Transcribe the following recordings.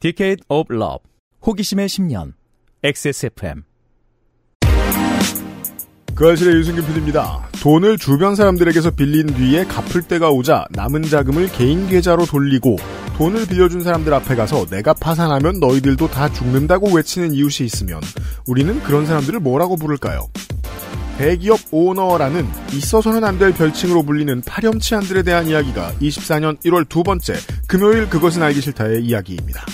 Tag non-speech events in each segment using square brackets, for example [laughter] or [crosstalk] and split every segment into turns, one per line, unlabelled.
Decade of Love 호기심의 10년 XSFM
그아실의 유승균 PD입니다. 돈을 주변 사람들에게서 빌린 뒤에 갚을 때가 오자 남은 자금을 개인 계좌로 돌리고 돈을 빌려준 사람들 앞에 가서 내가 파산하면 너희들도 다 죽는다고 외치는 이웃이 있으면 우리는 그런 사람들을 뭐라고 부를까요? 대기업 오너라는 있어서는 안 될 별칭으로 불리는 파렴치한들에 대한 이야기가 24년 1월 두 번째 금요일 그것은 알기 싫다의 이야기입니다.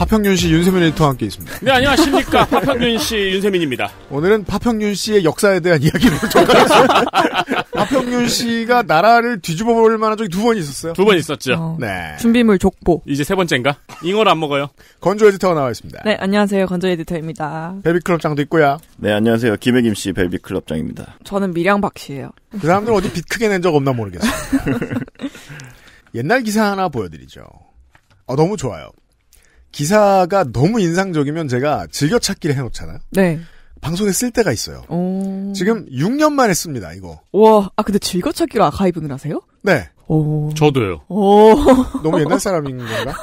파평윤 씨, 윤세민 에디터와 함께 있습니다.
네, 안녕하십니까. 파평윤 씨, 윤세민입니다.
오늘은 파평윤 씨의 역사에 대한 이야기를 좀
전달했어요. [laughs] 파평윤
씨가 나라를 뒤집어 볼 만한 적이 두 번 있었어요. 두 번 있었죠. 어, 네. 준비물 족보. 이제 세 번째인가? 잉어를 안 먹어요. 건조 에디터가 나와 있습니다.
네, 안녕하세요. 건조 에디터입니다.
베비클럽장도
있고요. 네, 안녕하세요. 김혜김 씨, 베비클럽장입니다.
저는 미량박 씨예요. 그 사람들 어디 빚 크게
낸 적 없나 모르겠어요. [laughs] 옛날 기사 하나 보여드리죠. 어, 너무 좋아요. 기사가 너무 인상적이면 제가 즐겨찾기를 해놓잖아요. 네. 방송에 쓸 때가 있어요. 오... 지금 6년 만에 씁니다, 이거. 와, 아, 근데 즐겨찾기로
아카이빙을 하세요?
네. 오... 저도요.
오... [laughs] 너무 옛날 사람인 건가?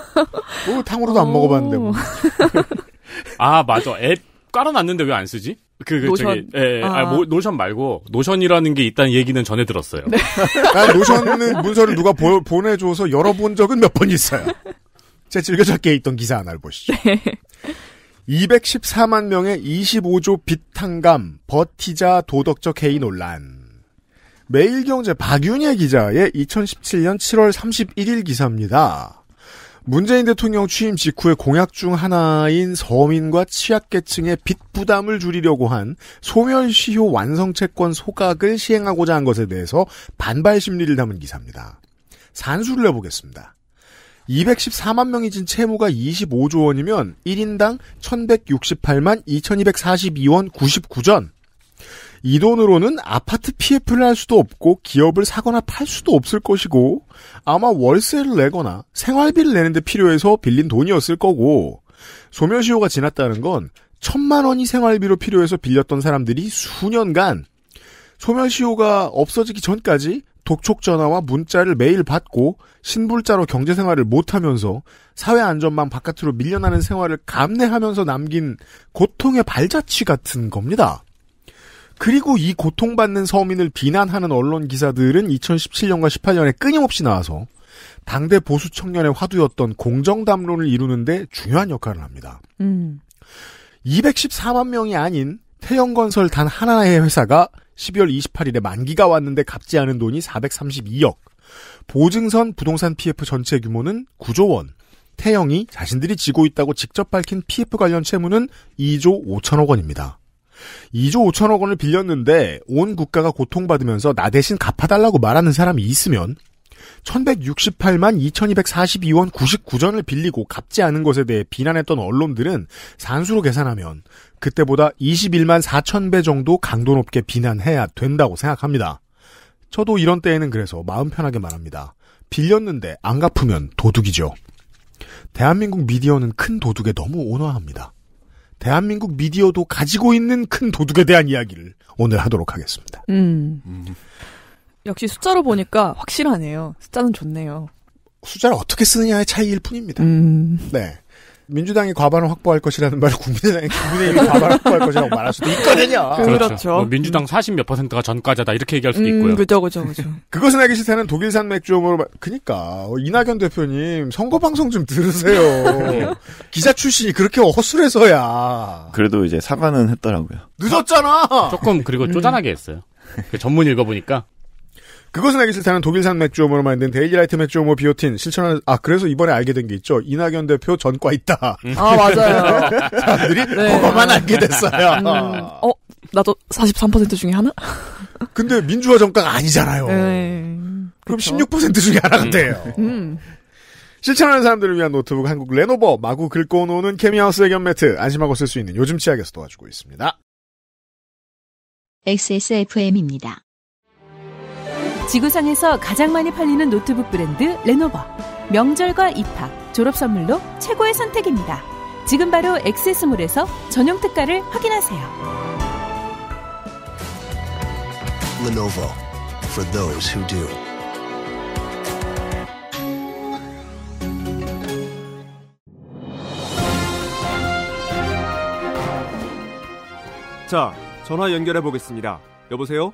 뭐, 탕으로도안 먹어봤는데, 뭐.
[laughs] 아, 맞아. 앱 깔아놨는데 왜 안 쓰지? 그, 그, 노션? 저기, 예, 예. 아. 아, 뭐, 노션 말고, 노션이라는 게 있다는 얘기는 전해 들었어요. 네.
아, 노션은 문서를 누가 보, 보내줘서 열어본 적은 몇 번 있어요. 제 즐겨찾기에 있던 기사 하나를 보시죠. 네. 214만 명의 25조 빚 탕감, 버티자 도덕적 해이 논란. 매일경제 박윤혜 기자의 2017년 7월 31일 기사입니다. 문재인 대통령 취임 직후의 공약 중 하나인 서민과 취약계층의 빚 부담을 줄이려고 한 소멸시효 완성채권 소각을 시행하고자 한 것에 대해서 반발 심리를 담은 기사입니다. 산수를 해보겠습니다. 214만 명이 진 채무가 25조 원이면 1인당 1168만 2242원 99전. 이 돈으로는 아파트 PF를 할 수도 없고 기업을 사거나 팔 수도 없을 것이고 아마 월세를 내거나 생활비를 내는데 필요해서 빌린 돈이었을 거고 소멸시효가 지났다는 건 천만 원이 생활비로 필요해서 빌렸던 사람들이 수년간 소멸시효가 없어지기 전까지 독촉 전화와 문자를 매일 받고 신불자로 경제 생활을 못하면서 사회 안전망 바깥으로 밀려나는 생활을 감내하면서 남긴 고통의 발자취 같은 겁니다. 그리고 이 고통받는 서민을 비난하는 언론 기사들은 2017년과 18년에 끊임없이 나와서 당대 보수 청년의 화두였던 공정담론을 이루는데 중요한 역할을 합니다. 음. 214만 명이 아닌 태형건설단 하나의 회사가 12월 28일에 만기가 왔는데 갚지 않은 돈이 432억. 보증선 부동산 PF 전체 규모는 9조 원. 태영이 자신들이 지고 있다고 직접 밝힌 PF 관련 채무는 2조 5천억 원입니다. 2조 5천억 원을 빌렸는데 온 국가가 고통받으면서 나 대신 갚아달라고 말하는 사람이 있으면 1168만 2242원 99전을 빌리고 갚지 않은 것에 대해 비난했던 언론들은 산수로 계산하면 그때보다 21만 4천 배 정도 강도 높게 비난해야 된다고 생각합니다. 저도 이런 때에는 그래서 마음 편하게 말합니다. 빌렸는데 안 갚으면 도둑이죠. 대한민국 미디어는 큰 도둑에 너무 온화합니다. 대한민국 미디어도 가지고 있는 큰 도둑에 대한 이야기를 오늘 하도록 하겠습니다.
음. 음. 역시 숫자로 보니까 확실하네요. 숫자는 좋네요. 숫자를 어떻게 쓰느냐의 차이일 뿐입니다.
음. 네. 민주당이 과반을 확보할 것이라는 말을 국민의당이 국민의힘이 과반을 확보할 것이라고 말할
수도 있거든요. 그, 그렇죠. 그렇죠. 뭐 민주당 40몇 퍼센트가 전과자다 이렇게 얘기할 수도 음, 있고요. 그죠, 렇 그죠, 렇 그죠. 렇
[laughs] 그것은 알기 싫다는 독일산 맥주음으로 그니까 러 어, 이낙연 대표님 선거 방송 좀 들으세요. 네. 기자 출신이 그렇게 허술해서야.
그래도 이제 사과는 했더라고요.
늦었잖아. 조금 그리고 음. 쪼잔하게 했어요. 그 전문 읽어보니까
그것은 알기 싫다는 독일산 맥주오모로 만든 데일리라이트 맥주오모 비오틴 실천하는 아 그래서 이번에 알게 된 게 있죠 이낙연 대표 전과 있다 음. 아 맞아요 [laughs] 사람들이
네. 그거만 알게 음. 됐어요 음,
어 나도 43% 중에 하나 근데 민주화 정가 아니잖아요 네.
그럼 그쵸? 16% 중에 하나가 음. 돼요 음.
실천하는 사람들을 위한 노트북 한국 레노버 마구 긁고 오는 케미하우스 의견 매트 안심하고 쓸 수 있는 요즘 치약에서 도와주고 있습니다
XSFM입니다
지구상에서 가장 많이 팔리는 노트북 브랜드 레노버. 명절과 입학, 졸업 선물로 최고의 선택입니다. 지금 바로 액세스몰에서 전용 특가를 확인하세요. Lenovo for those who do.
자, 전화 연결해 보겠습니다. 여보세요?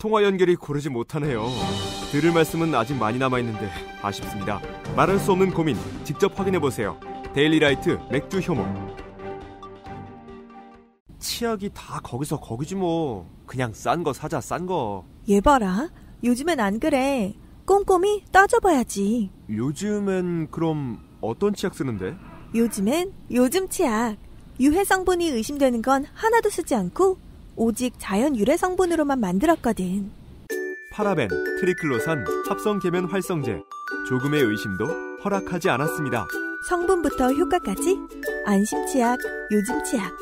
통화 연결이 고르지 못하네요. 들을 말씀은 아직 많이 남아있는데 아쉽습니다. 말할 수 없는 고민 직접 확인해보세요. 데일리라이트 맥주 효모 치약이 다 거기서 거기지 뭐. 그냥 싼 거 사자 싼 거.
얘 봐라. 요즘엔 안 그래. 꼼꼼히 따져봐야지. 요즘엔 그럼 어떤 치약 쓰는데? 요즘엔 요즘 치약. 유해 성분이 의심되는 건 하나도 쓰지 않고 오직 자연 유래 성분으로만 만들었거든.
파라벤, 트리클로산, 합성계면 활성제. 조금의 의심도 허락하지 않았습니다.
성분부터 효과까지 안심치약, 요즘치약.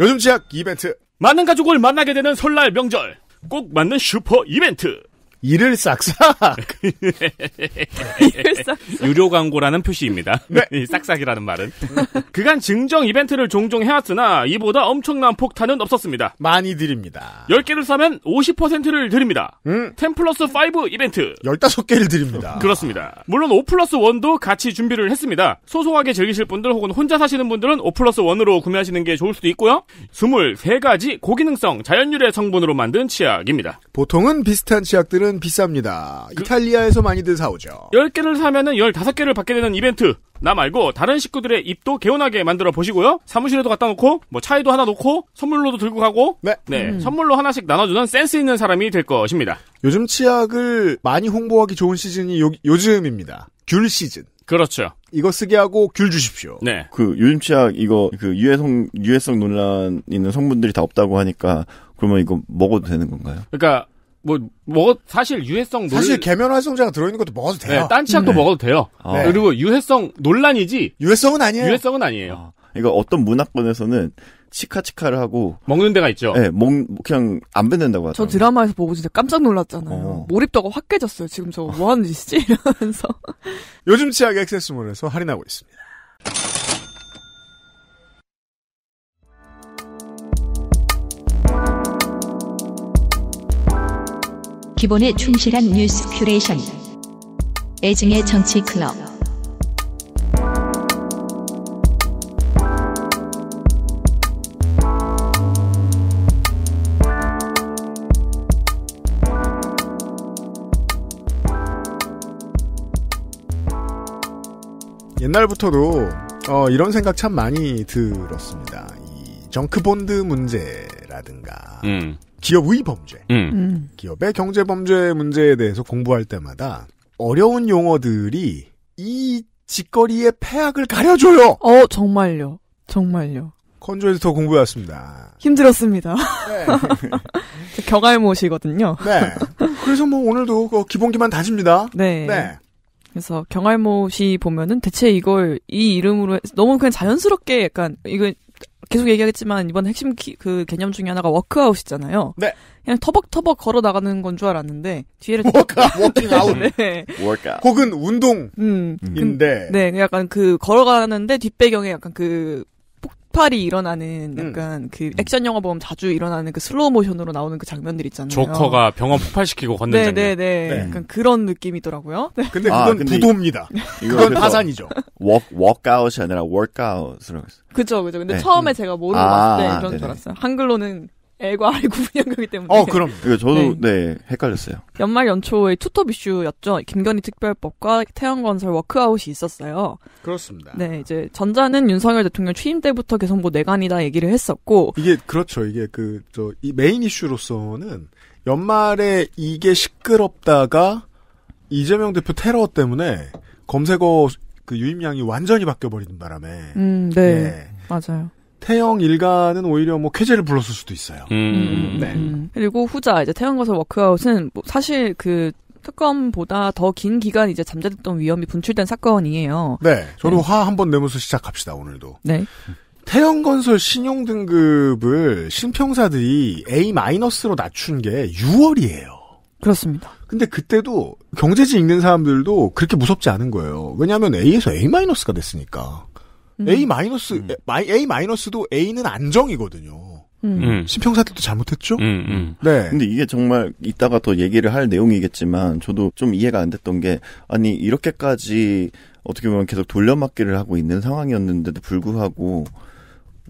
요즘치약 이벤트. 많은 가족을 만나게 되는 설날 명절. 꼭 맞는 슈퍼 이벤트. [laughs] 이를 싹싹. 유료 광고라는 표시입니다. 네. [laughs] 싹싹이라는 말은. [laughs] 그간 증정 이벤트를 종종 해왔으나 이보다 엄청난 폭탄은 없었습니다. 많이 드립니다. 10개를 사면 50%를 드립니다. 음. 10 플러스 5 이벤트. 15개를 드립니다. 그렇습니다. 물론 5 플러스 1도 같이 준비를 했습니다. 소소하게 즐기실 분들 혹은 혼자 사시는 분들은 5 플러스 1으로 구매하시는 게 좋을 수도 있고요. 23가지 고기능성 자연유래 성분으로 만든 치약입니다.
보통은 비슷한 치약들은 것들은 비쌉니다. 그, 이탈리아에서 많이들 사오죠.
10개를 사면은 15개를 받게 되는 이벤트. 나 말고 다른 식구들의 입도 개운하게 만들어 보시고요. 사무실에도 갖다 놓고 뭐 차에도 하나 놓고 선물로도 들고 가고 네, 네 음. 선물로 하나씩 나눠주는 센스 있는 사람이 될
것입니다.
요즘 치약을 많이 홍보하기 좋은 시즌이 요, 요즘입니다. 귤 시즌. 그렇죠. 이거 쓰게 하고 귤 주십시오.
네. 그 요즘 치약 이거 그 유해성 유해성 논란 있는 성분들이 다 없다고 하니까 그러면 이거 먹어도 되는 건가요?
그러니까 뭐, 먹 사실 유해성 논란. 사실 계면 활성제가 들어있는 것도 먹어도 네, 돼요. 네, 딴 치약도 네. 먹어도
돼요. 아. 네.
그리고 유해성 논란이지. 유해성은 아니에요. 유해성은 아니에요. 아,
그러니까 어떤 문화권에서는 치카치카를 하고. 먹는 데가 있죠. 네, 먹, 그냥 안 뱉는다고 하죠. 저
드라마에서 보고 진짜 깜짝 놀랐잖아요. 어. 몰입도가 확 깨졌어요. 지금 저뭐 하는 짓이지? [laughs] 이러면서. 요즘 치약 액세스몰에서 할인하고 있습니다. 기본에 충실한 뉴스 큐레이션. 애증의 정치 클럽.
옛날부터도 어, 이런 생각 참 많이 들었습니다. 이 정크 본드 문제라든가. 음. 기업의 범죄,
음.
음.
기업의 경제 범죄 문제에 대해서 공부할 때마다 어려운 용어들이 이
짓거리의 폐악을 가려줘요. 어 정말요, 정말요. 컨조 에디터 공부해왔습니다. 힘들었습니다. 네. [laughs] 경알못이거든요. 네. 그래서 뭐 오늘도 그 기본기만 다집니다. 네. 네. 그래서 경알못이 보면은 대체 이걸 이 이름으로 너무 그냥 자연스럽게 약간 이거 계속 얘기하겠지만 이번 핵심 키, 그 개념 중에 하나가 워크아웃이잖아요. 네. 그냥 터벅터벅 걸어 나가는 건 줄 알았는데 뒤에를 워크아웃, [laughs] 워킹아웃, 네. 워크아웃. 혹은 운동인데. 음. 그, 네, 약간 그 걸어가는데 뒷배경에 약간 그 폭발이 일어나는 음. 약간 그 음. 그 액션 영화 보면 자주 일어나는 그 슬로우 모션으로 나오는 그 장면들 있잖아요. 조커가
병원 폭발시키고 걷는 네, 장면. 네, 네네네. 네. 약간
그런 느낌이더라고요. 네. 근데 아, 그건 아, 근데 부도입니다.
그건 파산이죠. 워크, 워크아웃이 아니라 워크아웃으로.
그죠, 그죠. 근데 네. 처음에 음. 제가 모르고 아, 봤을 때 이런 아, 줄 알았어요. 한글로는 L과 R이 구분한 이 거기 때문에. 어, 그럼.
그 저도 네. 네. 헷갈렸어요.
연말 연초에 투톱 이슈였죠. 김건희 특별법과 태양건설 워크아웃이 있었어요. 그렇습니다. 네, 이제 전자는 윤석열 대통령 취임 때부터 개성보 뭐 내간이다
얘기를 했었고 이게 그렇죠. 이게 그 저 이 메인 이슈로서는 연말에 이게 시끄럽다가 이재명 대표 테러 때문에 검색어 그 유입량이 완전히 바뀌어 버리는 바람에
음, 네. 네. 맞아요.
태영 일가는 오히려 뭐 쾌재를 불렀을 수도 있어요. 음. 음, 음. 네. 음.
그리고 후자 이제 태영 거서 워크아웃은 뭐 사실 그 특검보다 더 긴 기간 이제 잠재됐던 위험이 분출된 사건이에요.
네. 저도 네. 화한 번 내면서 시작합시다 오늘도. 네.
태영건설
신용등급을 신평사들이 A-로 낮춘 게 6월이에요. 그렇습니다. 근데 그때도 경제지 읽는 사람들도 그렇게 무섭지 않은 거예요. 왜냐하면 A에서 A-가 됐으니까. 음. A 마이너스 음. A 마이너스도 A는 안정이거든요. 음. 음. 심평사들도 잘못했죠. 음, 네. 근데
이게 정말 이따가 더 얘기를 할 내용이겠지만 저도 좀 이해가 안 됐던 게 아니 이렇게까지 어떻게 보면 계속 돌려막기를 하고 있는 상황이었는데도 불구하고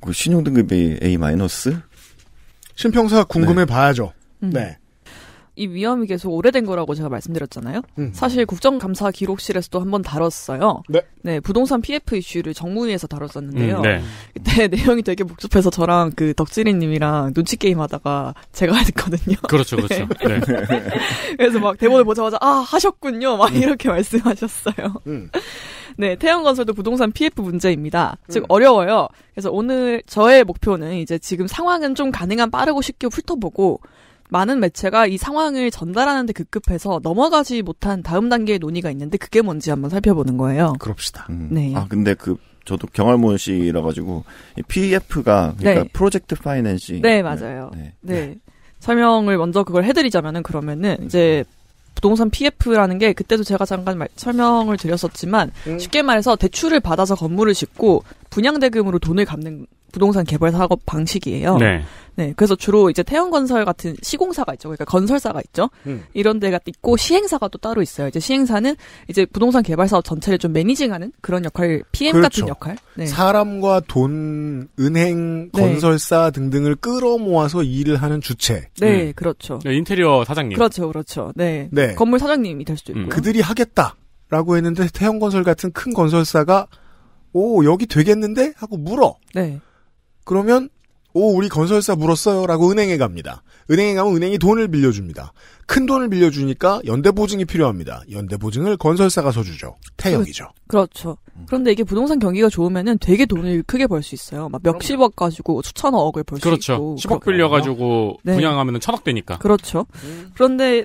그 신용등급이 A 마이너스? 심평사 궁금해 네. 봐야죠.
네.
이 위험이 계속 오래된 거라고 제가 말씀드렸잖아요. 음. 사실 국정감사 기록실에서도 한번 다뤘어요. 네. 네, 부동산 PF 이슈를 정무위에서 다뤘었는데요. 음, 네. 그때 [laughs] 내용이 되게 복잡해서 저랑 그 덕질이님이랑 눈치 게임 하다가 제가 했거든요.
[laughs] 그렇죠, 네. 그렇죠. [laughs]
네. 그래서 막 대본을 보자마자 아 하셨군요, 막 음. 이렇게 말씀하셨어요. 음. 네, 태양건설도 부동산 PF 문제입니다. 즉 음. 어려워요. 그래서 오늘 저의 목표는 이제 지금 상황은 좀 가능한 빠르고 쉽게 훑어보고 많은 매체가 이 상황을 전달하는 데 급급해서 넘어가지 못한 다음 단계의 논의가 있는데 그게 뭔지 한번 살펴보는 거예요.
그럽시다. 음. 네. 아 근데 그 저도 경할모 씨라 가지고 PF가 그러니까 네. 프로젝트 파이낸싱. 네 맞아요.
네. 네. 설명을 먼저 그걸 해드리자면은 그러면은 음. 이제 부동산 PF라는 게 그때도 제가 잠깐 말, 설명을 드렸었지만 음. 쉽게 말해서 대출을 받아서 건물을 짓고 분양대금으로 돈을 갚는 부동산 개발 사업 방식이에요. 네. 네. 그래서 주로 이제 태형건설 같은 시공사가 있죠. 그러니까 건설사가 있죠. 음. 이런 데가 있고 시행사가 또 따로 있어요. 이제 시행사는 이제 부동산 개발 사업 전체를 좀 매니징하는 그런 역할, PM 그렇죠. 같은 역할. 네.
사람과 돈, 은행, 네. 건설사 등등을 끌어모아서 일을 하는 주체. 네, 음.
그렇죠. 네,
인테리어 사장님.
그렇죠, 그렇죠. 네. 네. 건물 사장님이 될 수도 있고. 음. 그들이
하겠다라고 했는데 태형건설 같은 큰 건설사가 오 여기 되겠는데 하고 물어. 네. 그러면 오 우리 건설사 물었어요라고 은행에 갑니다. 은행에 가면 은행이 돈을 빌려줍니다. 큰 돈을 빌려주니까 연대 보증이 필요합니다. 연대 보증을 건설사가 써주죠 태형이죠.
그, 렇죠 그런데 이게 부동산 경기가 좋으면은 되게 돈을 크게 벌 수 있어요. 막 몇십억 가지고 수천억을 벌수 그렇죠.
있고. 그렇죠. 10억 빌려가지고 네. 분양하면은 천억 되니까.
그렇죠. 음. 그런데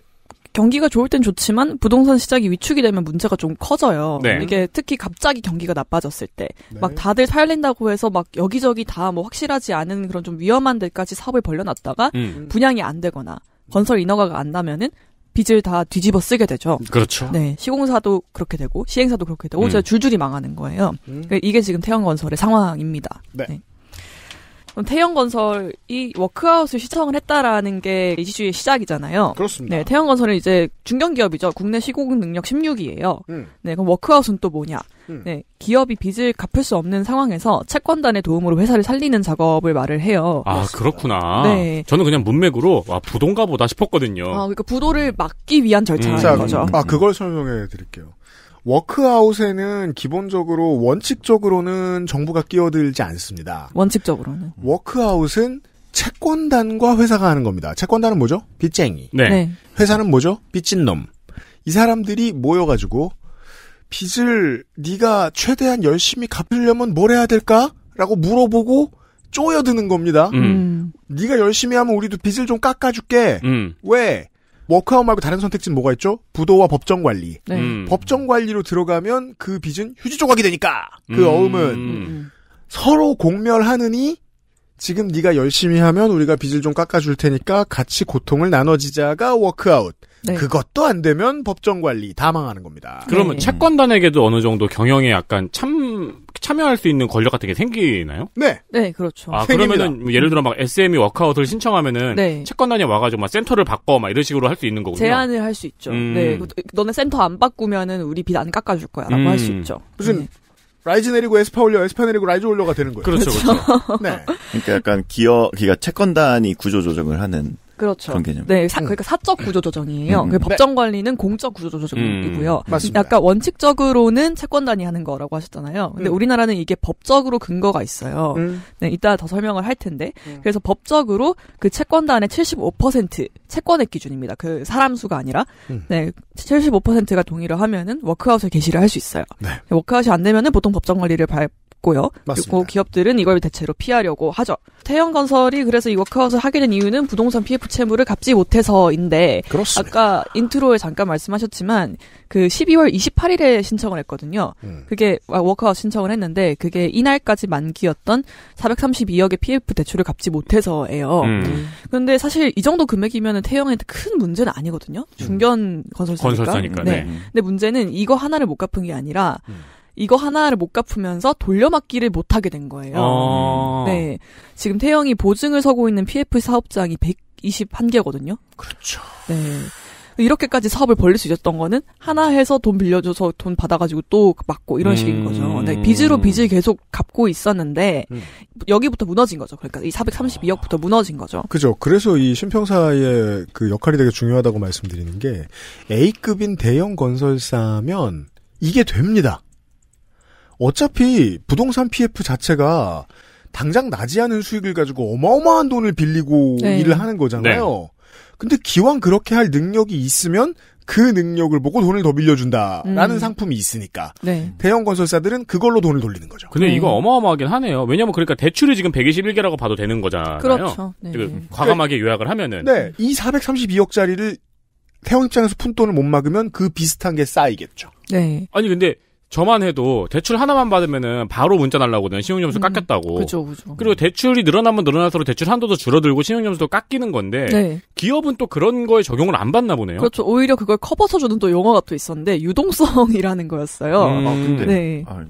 경기가 좋을 땐 좋지만 부동산 시장이 위축이 되면 문제가 좀 커져요. 네. 이게 특히 갑자기 경기가 나빠졌을 때막 네. 다들 살린다고 해서 막 여기저기 다 뭐 확실하지 않은 그런 좀 위험한 데까지 사업을 벌려놨다가 음. 분양이 안 되거나 건설 인허가가 안 나면은 빚을 다 뒤집어 쓰게 되죠. 그렇죠. 네, 시공사도 그렇게 되고 시행사도 그렇게 되고 음. 제가 줄줄이 망하는 거예요. 음. 그러니까 이게 지금 태양건설의 상황입니다. 네. 네. 태영건설이 워크아웃을 시청을 했다라는 게 이지주의 시작이잖아요. 그렇습니다. 네, 태영건설은 이제 중견기업이죠. 국내 시공 능력 16위예요. 음. 네, 그럼 워크아웃은 또 뭐냐? 음. 네, 기업이 빚을 갚을 수 없는 상황에서 채권단의 도움으로 회사를 살리는 작업을 말을 해요. 아 그렇습니다.
그렇구나. 네, 저는 그냥 문맥으로 와부동가 아, 보다 싶었거든요. 아,
그러니까 부도를 막기 위한 절차인 음. 거죠. 아
그걸 설명해 드릴게요. 워크아웃에는 기본적으로 원칙적으로는 정부가 끼어들지 않습니다. 원칙적으로는. 워크아웃은 채권단과 회사가 하는 겁니다. 채권단은 뭐죠? 빚쟁이. 네. 네. 회사는 뭐죠? 빚진 놈. 이 사람들이 모여가지고 빚을 네가 최대한 열심히 갚으려면 뭘 해야 될까? 라고 물어보고 쪼여드는 겁니다. 음. 음. 네가 열심히 하면 우리도 빚을 좀 깎아줄게. 음. 왜? 워크아웃 말고 다른 선택지는 뭐가 있죠? 부도와 법정 관리. 네. 음. 법정 관리로 들어가면 그 빚은 휴지 조각이 되니까 그 음. 어음은 음. 음. 서로 공멸하느니 지금 네가 열심히 하면 우리가 빚을 좀 깎아줄 테니까 같이 고통을 나눠지자가 워크아웃. 네. 그것도 안 되면 법정 관리 다 망하는 겁니다.
그러면 네. 채권단에게도 어느 정도 경영에 약간 참 참여할 수 있는 권력 같은 게 생기나요?
네. 네, 그렇죠. 아, 생깁니다. 그러면은
뭐 예를 들어 막 SME 워크아웃을 신청하면은 네. 채권단이 와가지고 막 센터를 바꿔 막 이런 식으로 할 수 있는 거군요. 제안을
할 수 있죠. 네. 음. 네, 너네 센터 안 바꾸면은 우리 빚 안 깎아줄 거야라고 음. 할수 있죠. 무슨 네.
라이즈 내리고 에스파 올려, 에스파 내리고 라이즈 올려가 되는 거예요. 그렇죠, 그렇죠.
그렇죠. 네.
그러니까 약간 기업, 그러 그러니까 채권단이 구조 조정을 하는
그렇죠. 그런 개념. 네, 사, 음. 그러니까 사적 구조 조정이에요. 음. 음. 그 네. 법정 관리는 공적 구조 조정이고요. 음. 맞습니다. 아까 원칙적으로는 채권단이 하는 거라고 하셨잖아요. 근데 음. 우리나라는 이게 법적으로 근거가 있어요. 음. 네, 이따 더 설명을 할 텐데. 그래서 법적으로 그 채권단의 75% 채권액 기준입니다. 그 사람 수가 아니라 네, 75%가 동의를 하면은 워크아웃을 개시를 할 수 있어요. 네. 워크아웃이 안 되면은 보통 법정 관리를 발, 있고요. 맞습니다. 그리고 기업들은 이걸 대체로 피하려고 하죠. 태형건설이 그래서 이 워크아웃을 하게 된 이유는 부동산 PF 채무를 갚지 못해서인데 그렇습니다. 아까 인트로에 잠깐 말씀하셨지만 그 12월 28일에 신청을 했거든요. 음. 그게 워크아웃 신청을 했는데 그게 이날까지 만기였던 432억의 PF 대출을 갚지 못해서예요. 음. 그런데 사실 이 정도 금액이면 태형한테 큰 문제는 아니거든요. 중견 음. 건설사니까. 건설사니까. 네. 네. 근데 문제는 이거 하나를 못 갚은 게 아니라 음. 이거 하나를 못 갚으면서 돌려막기를 못 하게 된 거예요. 아~ 네. 지금 태영이 보증을 서고 있는 PF 사업장이 121개거든요. 그렇죠. 네. 이렇게까지 사업을 벌릴 수 있었던 거는 하나 해서 돈 빌려줘서 돈 받아가지고 또 막고 이런 식인 거죠. 음. 네, 빚으로 빚을 계속 갚고 있었는데 음. 여기부터 무너진 거죠. 그러니까 이 432억부터 무너진 거죠.
그죠. 그래서 이심평사의그 역할이 되게 중요하다고 말씀드리는 게 A급인 대형 건설사면 이게 됩니다. 어차피 부동산 PF 자체가 당장 나지 않은 수익을 가지고 어마어마한 돈을 빌리고 네. 일을 하는 거잖아요. 네. 근데 기왕 그렇게 할 능력이 있으면 그 능력을 보고 돈을 더 빌려준다라는 음. 상품이 있으니까 네. 대형 건설사들은 그걸로 돈을 돌리는
거죠. 근데 이거 음. 어마어마하긴 하네요. 왜냐면 그러니까 대출이 지금 121개라고 봐도 되는 거잖아요. 그렇죠. 그 과감하게 요약을 하면은 네.
이 432억짜리를 태형 입장에서 푼 돈을 못 막으면 그 비슷한 게 쌓이겠죠.
네. 아니 근데 저만 해도 대출 하나만 받으면은 바로 문자 날라오거든. 신용점수 음. 깎였다고. 그죠, 그죠. 그리고 대출이 늘어나면 늘어날수록 대출 한도도 줄어들고 신용점수도 깎이는 건데 네. 기업은 또 그런 거에 적용을 안 받나 보네요. 그렇죠.
오히려 그걸 커버서 주는 또 용어가 또 있었는데 유동성이라는 거였어요. 음, 아, 근데 네.
아,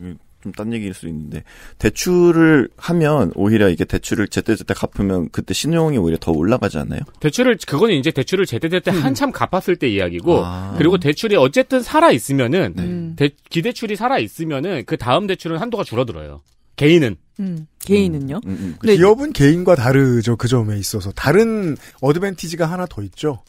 좀딴 얘기일 수도 있는데 대출을 하면 오히려 이게 대출을 제때제때 갚으면 그때 신용이 오히려 더 올라가지 않나요?
대출을 그거는 이제 대출을 제때제때 음. 한참 갚았을 때 이야기고 아. 그리고 대출이 어쨌든 살아 있으면은 네. 음. 기대출이 살아 있으면은 그 다음 대출은 한도가 줄어들어요. 개인은
음, 개인은요. 음, 음, 음. 기업은 개인과 다르죠 그 점에 있어서 다른 어드밴티지가 하나 더 있죠.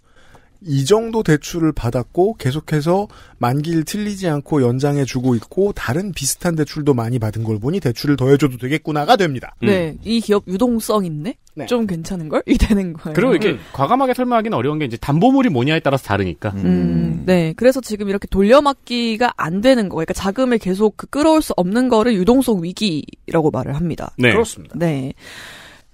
이 정도 대출을 받았고 계속해서 만기를 틀리지 않고 연장해 주고 있고 다른 비슷한 대출도 많이 받은 걸 보니 대출을 더해 줘도 되겠구나가 됩니다. 네. 음. 네.
이 기업 유동성 있네. 네. 좀 괜찮은 걸? [laughs] 이 되는 거예요. 그리고 이게 음.
과감하게 설명하기는 어려운 게 이제 담보물이 뭐냐에 따라서 다르니까. 음.
음. 네. 그래서 지금 이렇게 돌려막기가 안 되는 거. 그러니까 자금을 계속 그 끌어올 수 없는 거를 유동성 위기라고 말을 합니다. 네. 그렇습니다. 네.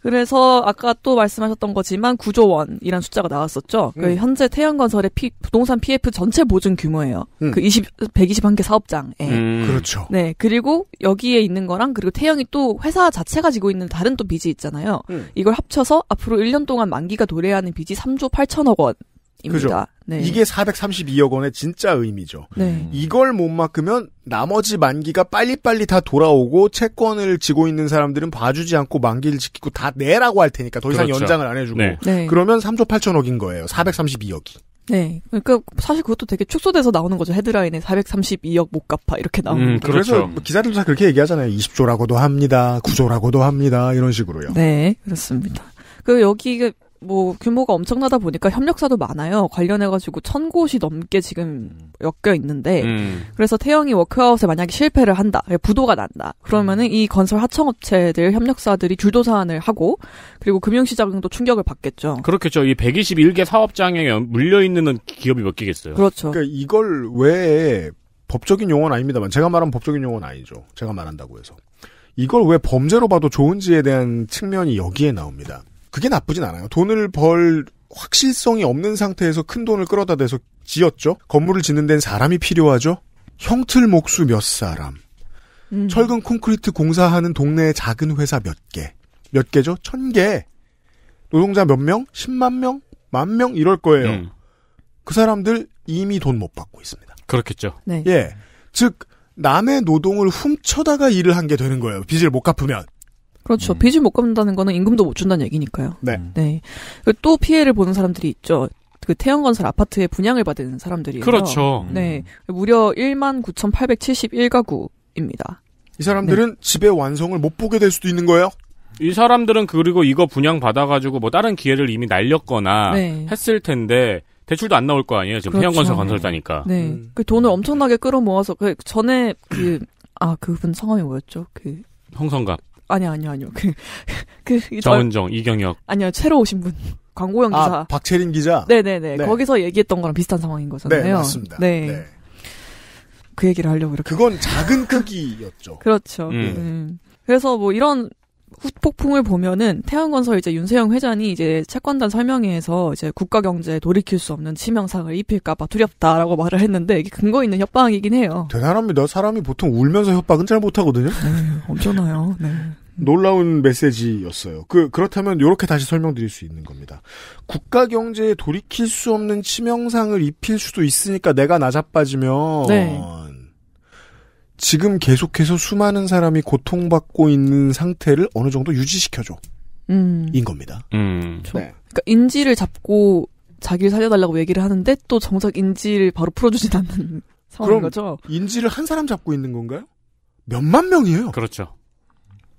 그래서 아까 또 말씀하셨던 거지만 9조 원이란 숫자가 나왔었죠. 그 음. 그 현재 태양건설의 피, 부동산 PF 전체 보증 규모예요. 음. 그 20, 121개 사업장에.
음. 그렇죠.
네. 그리고 여기에 있는 거랑 그리고 태양이 또 회사 자체가 지고 있는 다른 또 빚이 있잖아요. 음. 이걸 합쳐서 앞으로 1년 동안 만기가 도래하는 빚이 3조 8천억 원. 그죠. 렇 네. 이게
432억 원의 진짜 의미죠. 네. 이걸 못
막으면 나머지 만기가
빨리빨리 다 돌아오고 채권을 지고 있는 사람들은 봐주지 않고 만기를 지키고 다 내라고 할 테니까 더 이상 그렇죠. 연장을 안 해주고 네. 네. 그러면 3조 8천억인 거예요. 432억이.
네. 그러니까 사실 그것도 되게 축소돼서 나오는 거죠. 헤드라인에 432억 못 갚아 이렇게 나오는 음, 그렇죠. 그래서
기자들도 다 그렇게 얘기하잖아요. 20조라고도 합니다. 9조라고도 합니다. 이런 식으로요.
네. 그렇습니다. 그 여기 가뭐 규모가 엄청나다 보니까 협력사도 많아요. 관련해가지고 천 곳이 넘게 지금 음. 엮여 있는데 음. 그래서 태영이 워크아웃에 만약에 실패를 한다, 부도가 난다. 그러면은 음. 이 건설 하청업체들 협력사들이 주도 사안을 하고 그리고 금융시장도 충격을 받겠죠.
그렇겠죠. 이 121개 사업장에 물려 있는 기업이 몇 개겠어요.
그렇죠. 그러니까 이걸 왜 법적인 용어는 아닙니다만 제가 말하면 법적인 용어는 아니죠. 제가 말한다고 해서 이걸 왜 범죄로 봐도 좋은지에 대한 측면이 여기에 나옵니다. 그게 나쁘진 않아요. 돈을 벌 확실성이 없는 상태에서 큰 돈을 끌어다 대서 지었죠. 건물을 짓는 데는 사람이 필요하죠. 형틀 목수 몇 사람. 음. 철근 콘크리트 공사하는 동네의 작은 회사 몇 개. 몇 개죠? 천 개. 노동자 몇 명? 1 0만 명? 만 명? 이럴 거예요. 음. 그 사람들 이미 돈 못 받고 있습니다.
그렇겠죠.
네.
예. 즉, 남의 노동을
훔쳐다가 일을 한 게 되는 거예요. 빚을 못 갚으면. 그렇죠. 음. 빚을 못 갚는다는 거는 임금도 못 준다는 얘기니까요. 네. 네. 또 피해를 보는 사람들이 있죠. 그 태양건설 아파트에 분양을 받은 사람들이 그렇죠. 네. 음. 무려 1 9,871가구입니다.
이 사람들은 네. 집의 완성을 못 보게 될 수도 있는 거예요?
이 사람들은 그리고 이거 분양 받아가지고 뭐 다른 기회를 이미 날렸거나 네. 했을 텐데 대출도 안 나올 거 아니에요 지금 그렇죠. 태양건설 건설사니까. 네, 음.
그 돈을 엄청나게 끌어모아서 그 전에 그 아 그분 성함이 뭐였죠? 그 홍성갑. 아니 아니 아니요. 그, [laughs] 그 정은정, 저, 이경혁. 아니요. 새로 오신 분. 광고형 아, 기사. 아, 박채린 기자. 네네네. 네, 네. 네. 거기서 얘기했던 거랑 비슷한 상황인 거잖아요. 네, 맞습니다. 네. 네. 그 얘기를 하려고 이렇게. 그건 작은 크기였죠. 그렇죠. 음. 음. 그래서 뭐 이런 후폭풍을 보면은 태양건설 이제 윤세영 회장이 이제 채권단 설명회에서 이제 국가 경제에 돌이킬 수 없는 치명상을 입힐까봐 두렵다라고 말을 했는데 이게 근거 있는 협박이긴 해요.
대단합니다. 사람이 보통 울면서 협박은 잘 못하거든요. 네, 엄청나요. 네. 놀라운 메시지였어요. 그 그렇다면 이렇게 다시 설명드릴 수 있는 겁니다. 국가 경제에 돌이킬 수 없는 치명상을 입힐 수도 있으니까 내가 나자빠지면 네. 지금 계속해서 수많은 사람이 고통받고 있는 상태를 어느 정도 유지시켜줘. 음. 인 겁니다. 음.
네. 그니까 인지를 잡고 자기를 살려달라고 얘기를 하는데 또 정작 인지를 바로 풀어주진 않는 [laughs] 상황인 거죠. 인지를 한 사람 잡고 있는 건가요?
몇만 명이에요. 그렇죠.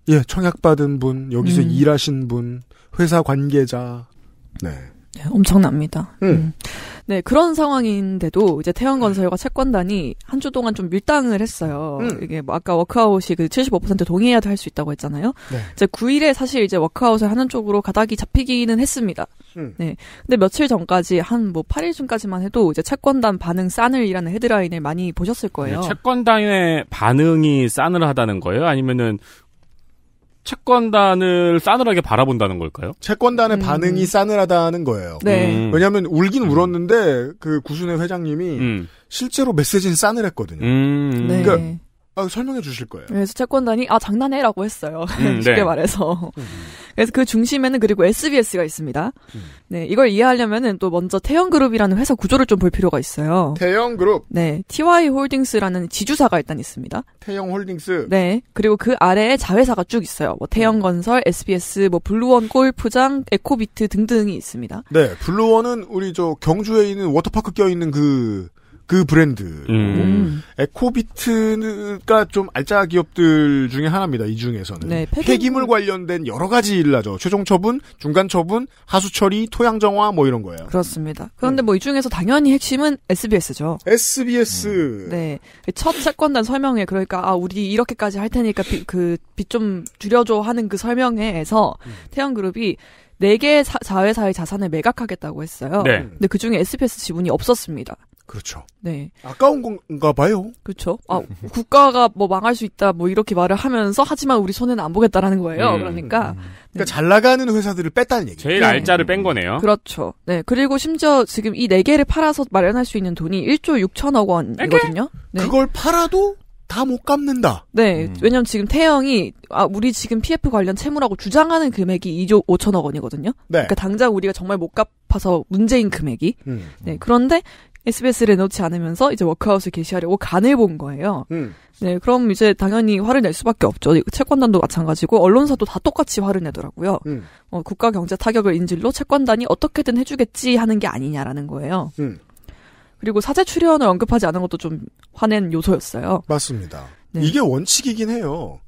예, 청약받은 분, 여기서 음. 일하신 분, 회사 관계자. 네.
네 엄청납니다. 음. 음. 네, 그런 상황인데도 이제 태양건설과 음. 채권단이 한 주 동안 좀 밀당을 했어요. 음. 이게 뭐 아까 워크아웃이 그 75%동의해야할 수 있다고 했잖아요. 네. 이제 9일에 사실 이제 워크아웃을 하는 쪽으로 가닥이 잡히기는 했습니다. 음. 네. 근데 며칠 전까지 한 뭐 8일쯤까지만 해도 이제 채권단 반응 싸늘이라는 헤드라인을 많이 보셨을 거예요. 네,
채권단의 반응이 싸늘하다는 거예요? 아니면은 채권단을 싸늘하게 바라본다는 걸까요?
채권단의 음. 반응이 싸늘하다는 거예요. 네. 음. 왜냐하면 울긴 음. 울었는데 그 구순의 회장님이 음. 실제로 메시지는 싸늘했거든요. 음. 네. 그러니까 아, 설명해 주실 거예요.
그래서 네, 채권단이 아 장난해라고 했어요. 음, [laughs] 쉽게 네. 말해서. 음. 그래서 그 중심에는 그리고 SBS가 있습니다. 음. 네, 이걸 이해하려면은 또 먼저 태영그룹이라는 회사 구조를 좀 볼 필요가 있어요. 태영그룹. 네, TY 홀딩스라는 지주사가 일단 있습니다.
태영홀딩스.
네, 그리고 그 아래에 자회사가 쭉 있어요. 뭐 태영건설, 음. SBS, 뭐 블루원 골프장, 에코비트 등등이 있습니다.
네, 블루원은 우리 저 경주에 있는 워터파크 껴 있는 그그 브랜드. 음. 에코비트가 좀 알짜 기업들 중에 하나입니다. 이 중에서는 네, 폐기물 관련된 여러 가지 일을 하죠. 최종 처분, 중간 처분, 하수 처리, 토양 정화 뭐 이런 거예요. 그렇습니다. 네.
그런데 음. 뭐 뭐이 중에서 당연히 핵심은 SBS죠. SBS. 음. 네. 첫 채권단 설명회 그러니까 아 우리 이렇게까지 할 테니까 그빚 좀 줄여줘 하는 그 설명회에서 음. 태양그룹이 4개 자회사의 자산을 매각하겠다고 했어요. 네. 근데 그 중에 SBS 지분이 없었습니다. 그렇죠. 네. 아까운 건가 봐요. 그렇죠. 아, 음. 국가가 뭐 망할 수 있다, 뭐 이렇게 말을 하면서 하지만 우리 손해는 안 보겠다라는 거예요. 음. 그러니까. 음. 네. 그러니까 잘 나가는 회사들을 뺐다는 얘기. 제일 네. 알짜를
뺀 거네요. 그렇죠.
네. 그리고 심지어 지금 이4 개를 팔아서 마련할 수 있는 돈이 1조 6천억 원이거든요. 네. 그걸 팔아도 다 못 갚는다. 네. 음. 왜냐면 지금 태형이 아, 우리 지금 PF 관련 채무라고 주장하는 금액이 2조 5천억 원이거든요. 네. 그러니까 당장 우리가 정말 못 갚아서 문제인 금액이. 음. 네. 그런데 SBS를 놓지 않으면서 이제 워크아웃을 개시하려고 간을 본 거예요. 음. 네, 그럼 이제 당연히 화를 낼 수밖에 없죠. 채권단도 마찬가지고 언론사도 다 똑같이 화를 내더라고요. 음. 어, 국가 경제 타격을 인질로 채권단이 어떻게든 해주겠지 하는 게 아니냐라는 거예요. 음. 그리고 사제 출연을 언급하지 않은 것도 좀 화낸 요소였어요. 맞습니다. 네. 이게
원칙이긴 해요.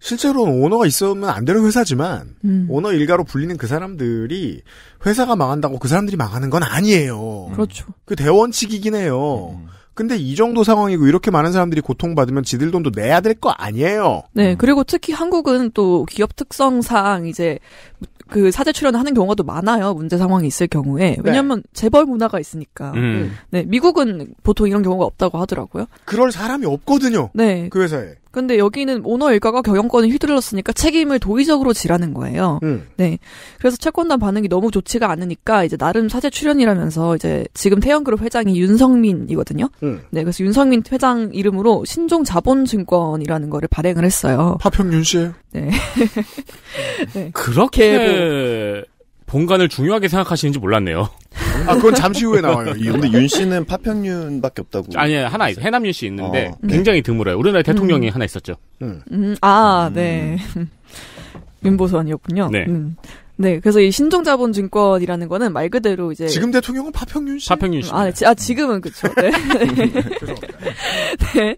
실제로는 오너가 있으면 안 되는 회사지만 음. 오너 일가로 불리는 그 사람들이 회사가 망한다고 그 사람들이 망하는 건 아니에요. 음. 그렇죠. 그 대원칙이긴 해요. 음, 음. 근데 이 정도 상황이고 이렇게 많은 사람들이 고통받으면 지들 돈도 내야 될 거 아니에요.
네, 그리고 특히 한국은 또 기업 특성상 이제 그 사제 출연하는 경우도 많아요. 문제 상황이 있을 경우에 왜냐하면 네. 재벌 문화가 있으니까. 음. 네, 미국은 보통 이런 경우가 없다고 하더라고요.
그럴 사람이 없거든요.
네, 그 회사에. 근데 여기는 오너 일가가 경영권을 휘둘렀으니까 책임을 도의적으로 지라는 거예요. 음. 네. 그래서 채권단 반응이 너무 좋지가 않으니까 이제 나름 사제 출연이라면서 이제 지금 태연그룹 회장이 윤성민이거든요. 음. 네. 그래서 윤성민 회장 이름으로 신종 자본증권이라는 거를 발행을 했어요. 파평 윤씨 네. 음. [laughs] 네. 그렇게 네,
뭐. 본관을 중요하게 생각하시는지 몰랐네요. 아 그건 잠시 후에 나와요. 근데 윤
씨는 파평윤밖에 없다고. 아니
하나 있어. 해남윤 씨 있는데 어. 굉장히 네. 드물어요. 우리나라 음. 대통령이 음. 하나 있었죠. 음.
음. 아 음. 네. [laughs] 윤보선이었군요. 네. 음. 네, 그래서 이 신종자본증권이라는 거는 말 그대로 이제 지금 대통령은 파평윤 씨. 파평윤 씨. 아, 지, 아 지금은 그쵸. 네. [laughs] [laughs] 네.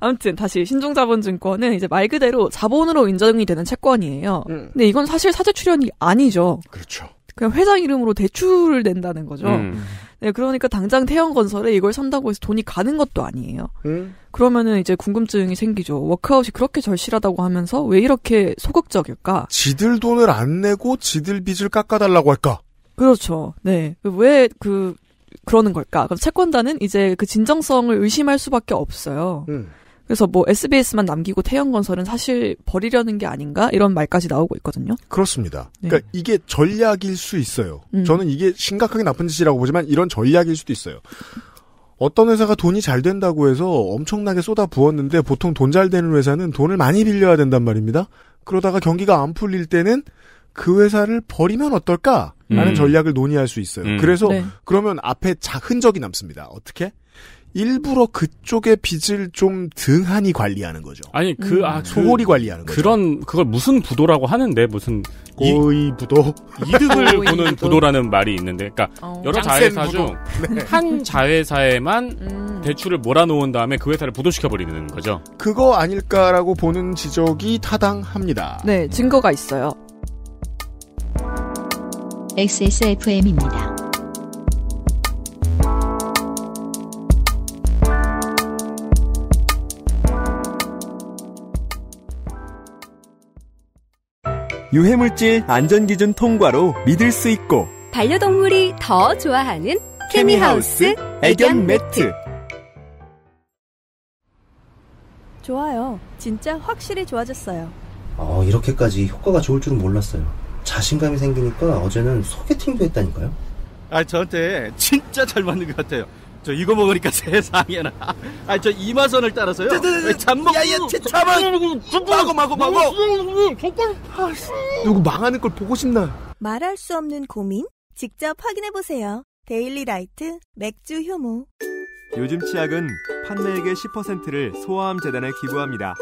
아무튼 다시 신종자본증권은 이제 말 그대로 자본으로 인정이 되는 채권이에요. 음. 근데 이건 사실 사제 출연이 아니죠. 그렇죠. 그냥 회장 이름으로 대출을 낸다는 거죠. 음. 네, 그러니까 당장 태형건설에 이걸 산다고 해서 돈이 가는 것도 아니에요. 음? 그러면은 이제 궁금증이 생기죠. 워크아웃이 그렇게 절실하다고 하면서 왜 이렇게 소극적일까? 지들 돈을 안 내고
지들 빚을 깎아달라고 할까?
그렇죠. 네. 왜 그, 그러는 걸까? 그럼 채권단은 이제 그 진정성을 의심할 수밖에 없어요. 음. 그래서 뭐 SBS만 남기고 태양건설은 사실 버리려는 게 아닌가 이런 말까지 나오고 있거든요. 그렇습니다. 네.
그러니까 이게 전략일 수 있어요. 음. 저는 이게 심각하게 나쁜 짓이라고 보지만 이런 전략일 수도 있어요. 어떤 회사가 돈이 잘 된다고 해서 엄청나게 쏟아 부었는데 보통 돈 잘 되는 회사는 돈을 많이 빌려야 된단 말입니다. 그러다가 경기가 안 풀릴 때는 그 회사를 버리면 어떨까라는 음. 전략을 논의할 수 있어요. 음. 그래서 네. 그러면 앞에 자 흔적이 남습니다. 어떻게? 일부러 그쪽의 빚을 좀 등한히 관리하는 거죠.
아니 그 음. 아, 그 소홀히 관리하는 거죠. 그걸 무슨 부도라고 하는데 무슨 고의 부도 이득을 보는 부도. 라는 말이 있는데, 그러니까 어. 여러 자회사
중한 네.
자회사에만 음. 대출을 몰아놓은 다음에 그 회사를 부도시켜 버리는 거죠.
그거 아닐까라고 보는 지적이 타당합니다. 네, 증거가 있어요.
XSFM입니다.
유해물질 안전기준 통과로 믿을 수 있고
반려동물이 더 좋아하는 케미하우스
애견 매트
좋아요. 진짜 확실히 좋아졌어요.
어, 이렇게까지 효과가 좋을 줄은 몰랐어요. 자신감이 생기니까 어제는 소개팅도 했다니까요. 아 저한테 진짜 잘 맞는 것 같아요. 저 이거 먹으니까 [laughs] 세상에나. 아 저 이마선을 따라서요. 잠먹. 야야 잠만. 음, 음, 음,
마고 마고 마고. 누구
망하는 걸 보고 싶나?
말할 수 없는 고민 직접 확인해 보세요. 데일리 라이트 맥주 효모.
요즘 치약은 판매액의 10%를 소아암 재단에 기부합니다.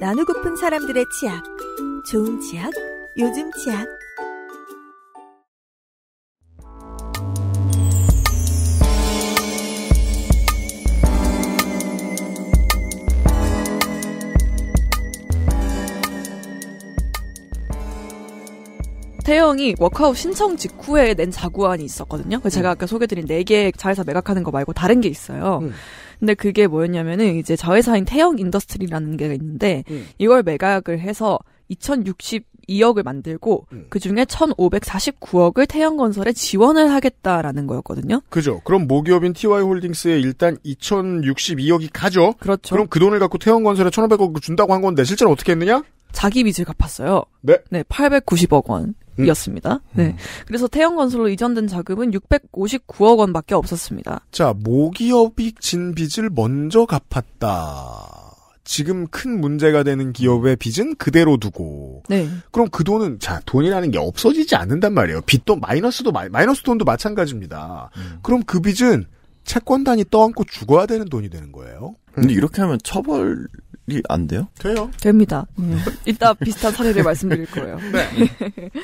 나누고픈 사람들의 치약. 좋은 치약, 요즘 치약.
태영이 워크아웃 신청 직후에 낸 자구안이 있었거든요. 음. 제가 아까 소개드린 4개 자회사 매각하는 거 말고 다른 게 있어요. 음. 근데 그게 뭐였냐면은 이제 자회사인 태영 인더스트리라는 게 있는데 음. 이걸 매각을 해서 2062억을 만들고 음. 그 중에 1549억을 태양건설에 지원을 하겠다라는 거였거든요. 그죠. 그럼 모기업인
TY홀딩스에 일단 2062억이 가죠. 그렇죠. 그럼 그 돈을 갖고 태양건설에 1500억을
준다고 한 건데 실제로 어떻게 했느냐? 자기 빚을 갚았어요. 네. 네, 890억 원. 이었습니다. 음. 네. 그래서 태영건설로 이전된 자금은 659억 원밖에 없었습니다. 자, 모기업이 진 빚을 먼저 갚았다. 지금 큰
문제가 되는 기업의 빚은 그대로 두고. 네. 그럼 그 돈은 자 돈이라는 게 없어지지 않는단 말이에요. 빚도 마이너스도 마이너스 돈도 마찬가지입니다. 음. 그럼 그 빚은 채권단이 떠안고 죽어야 되는 돈이 되는 거예요. 근데 이렇게 하면 처벌 안 돼요?
돼요. 됩니다. 음. 네. 이따 비슷한 사례를 말씀드릴 거예요. 네. [laughs]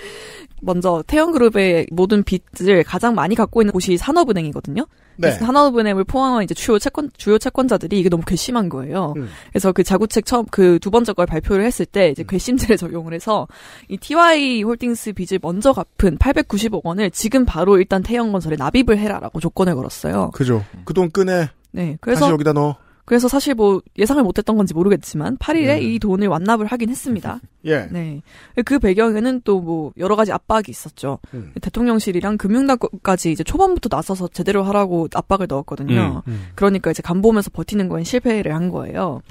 먼저 태연그룹의 모든 빚을 가장 많이 갖고 있는 곳이 산업은행이거든요. 네. 산업은행을 포함한 이제 주요 채권 주요 채권자들이 이게 너무 괘씸한 거예요. 음. 그래서 그 자구책 처음 그 두 번째 걸 발표를 했을 때 이제 음. 괘씸죄를 [laughs] 적용을 해서 이 TY 홀딩스 빚을 먼저 갚은 890억 원을 지금 바로 일단 태연건설에 납입을 해라라고 조건을 걸었어요. 그죠. 그 돈 끄내. 네. 그래서 다시 여기다 넣어. 그래서 사실 뭐 예상을 못했던 건지 모르겠지만 8일에 예. 이 돈을 완납을 하긴 했습니다. [laughs] 예. 네. 그 배경에는 또 뭐 여러 가지 압박이 있었죠. 음. 대통령실이랑 금융당국까지 이제 초반부터 나서서 제대로 하라고 압박을 넣었거든요. 음, 음. 그러니까 이제 간보면서 버티는 거에 실패를 한 거예요.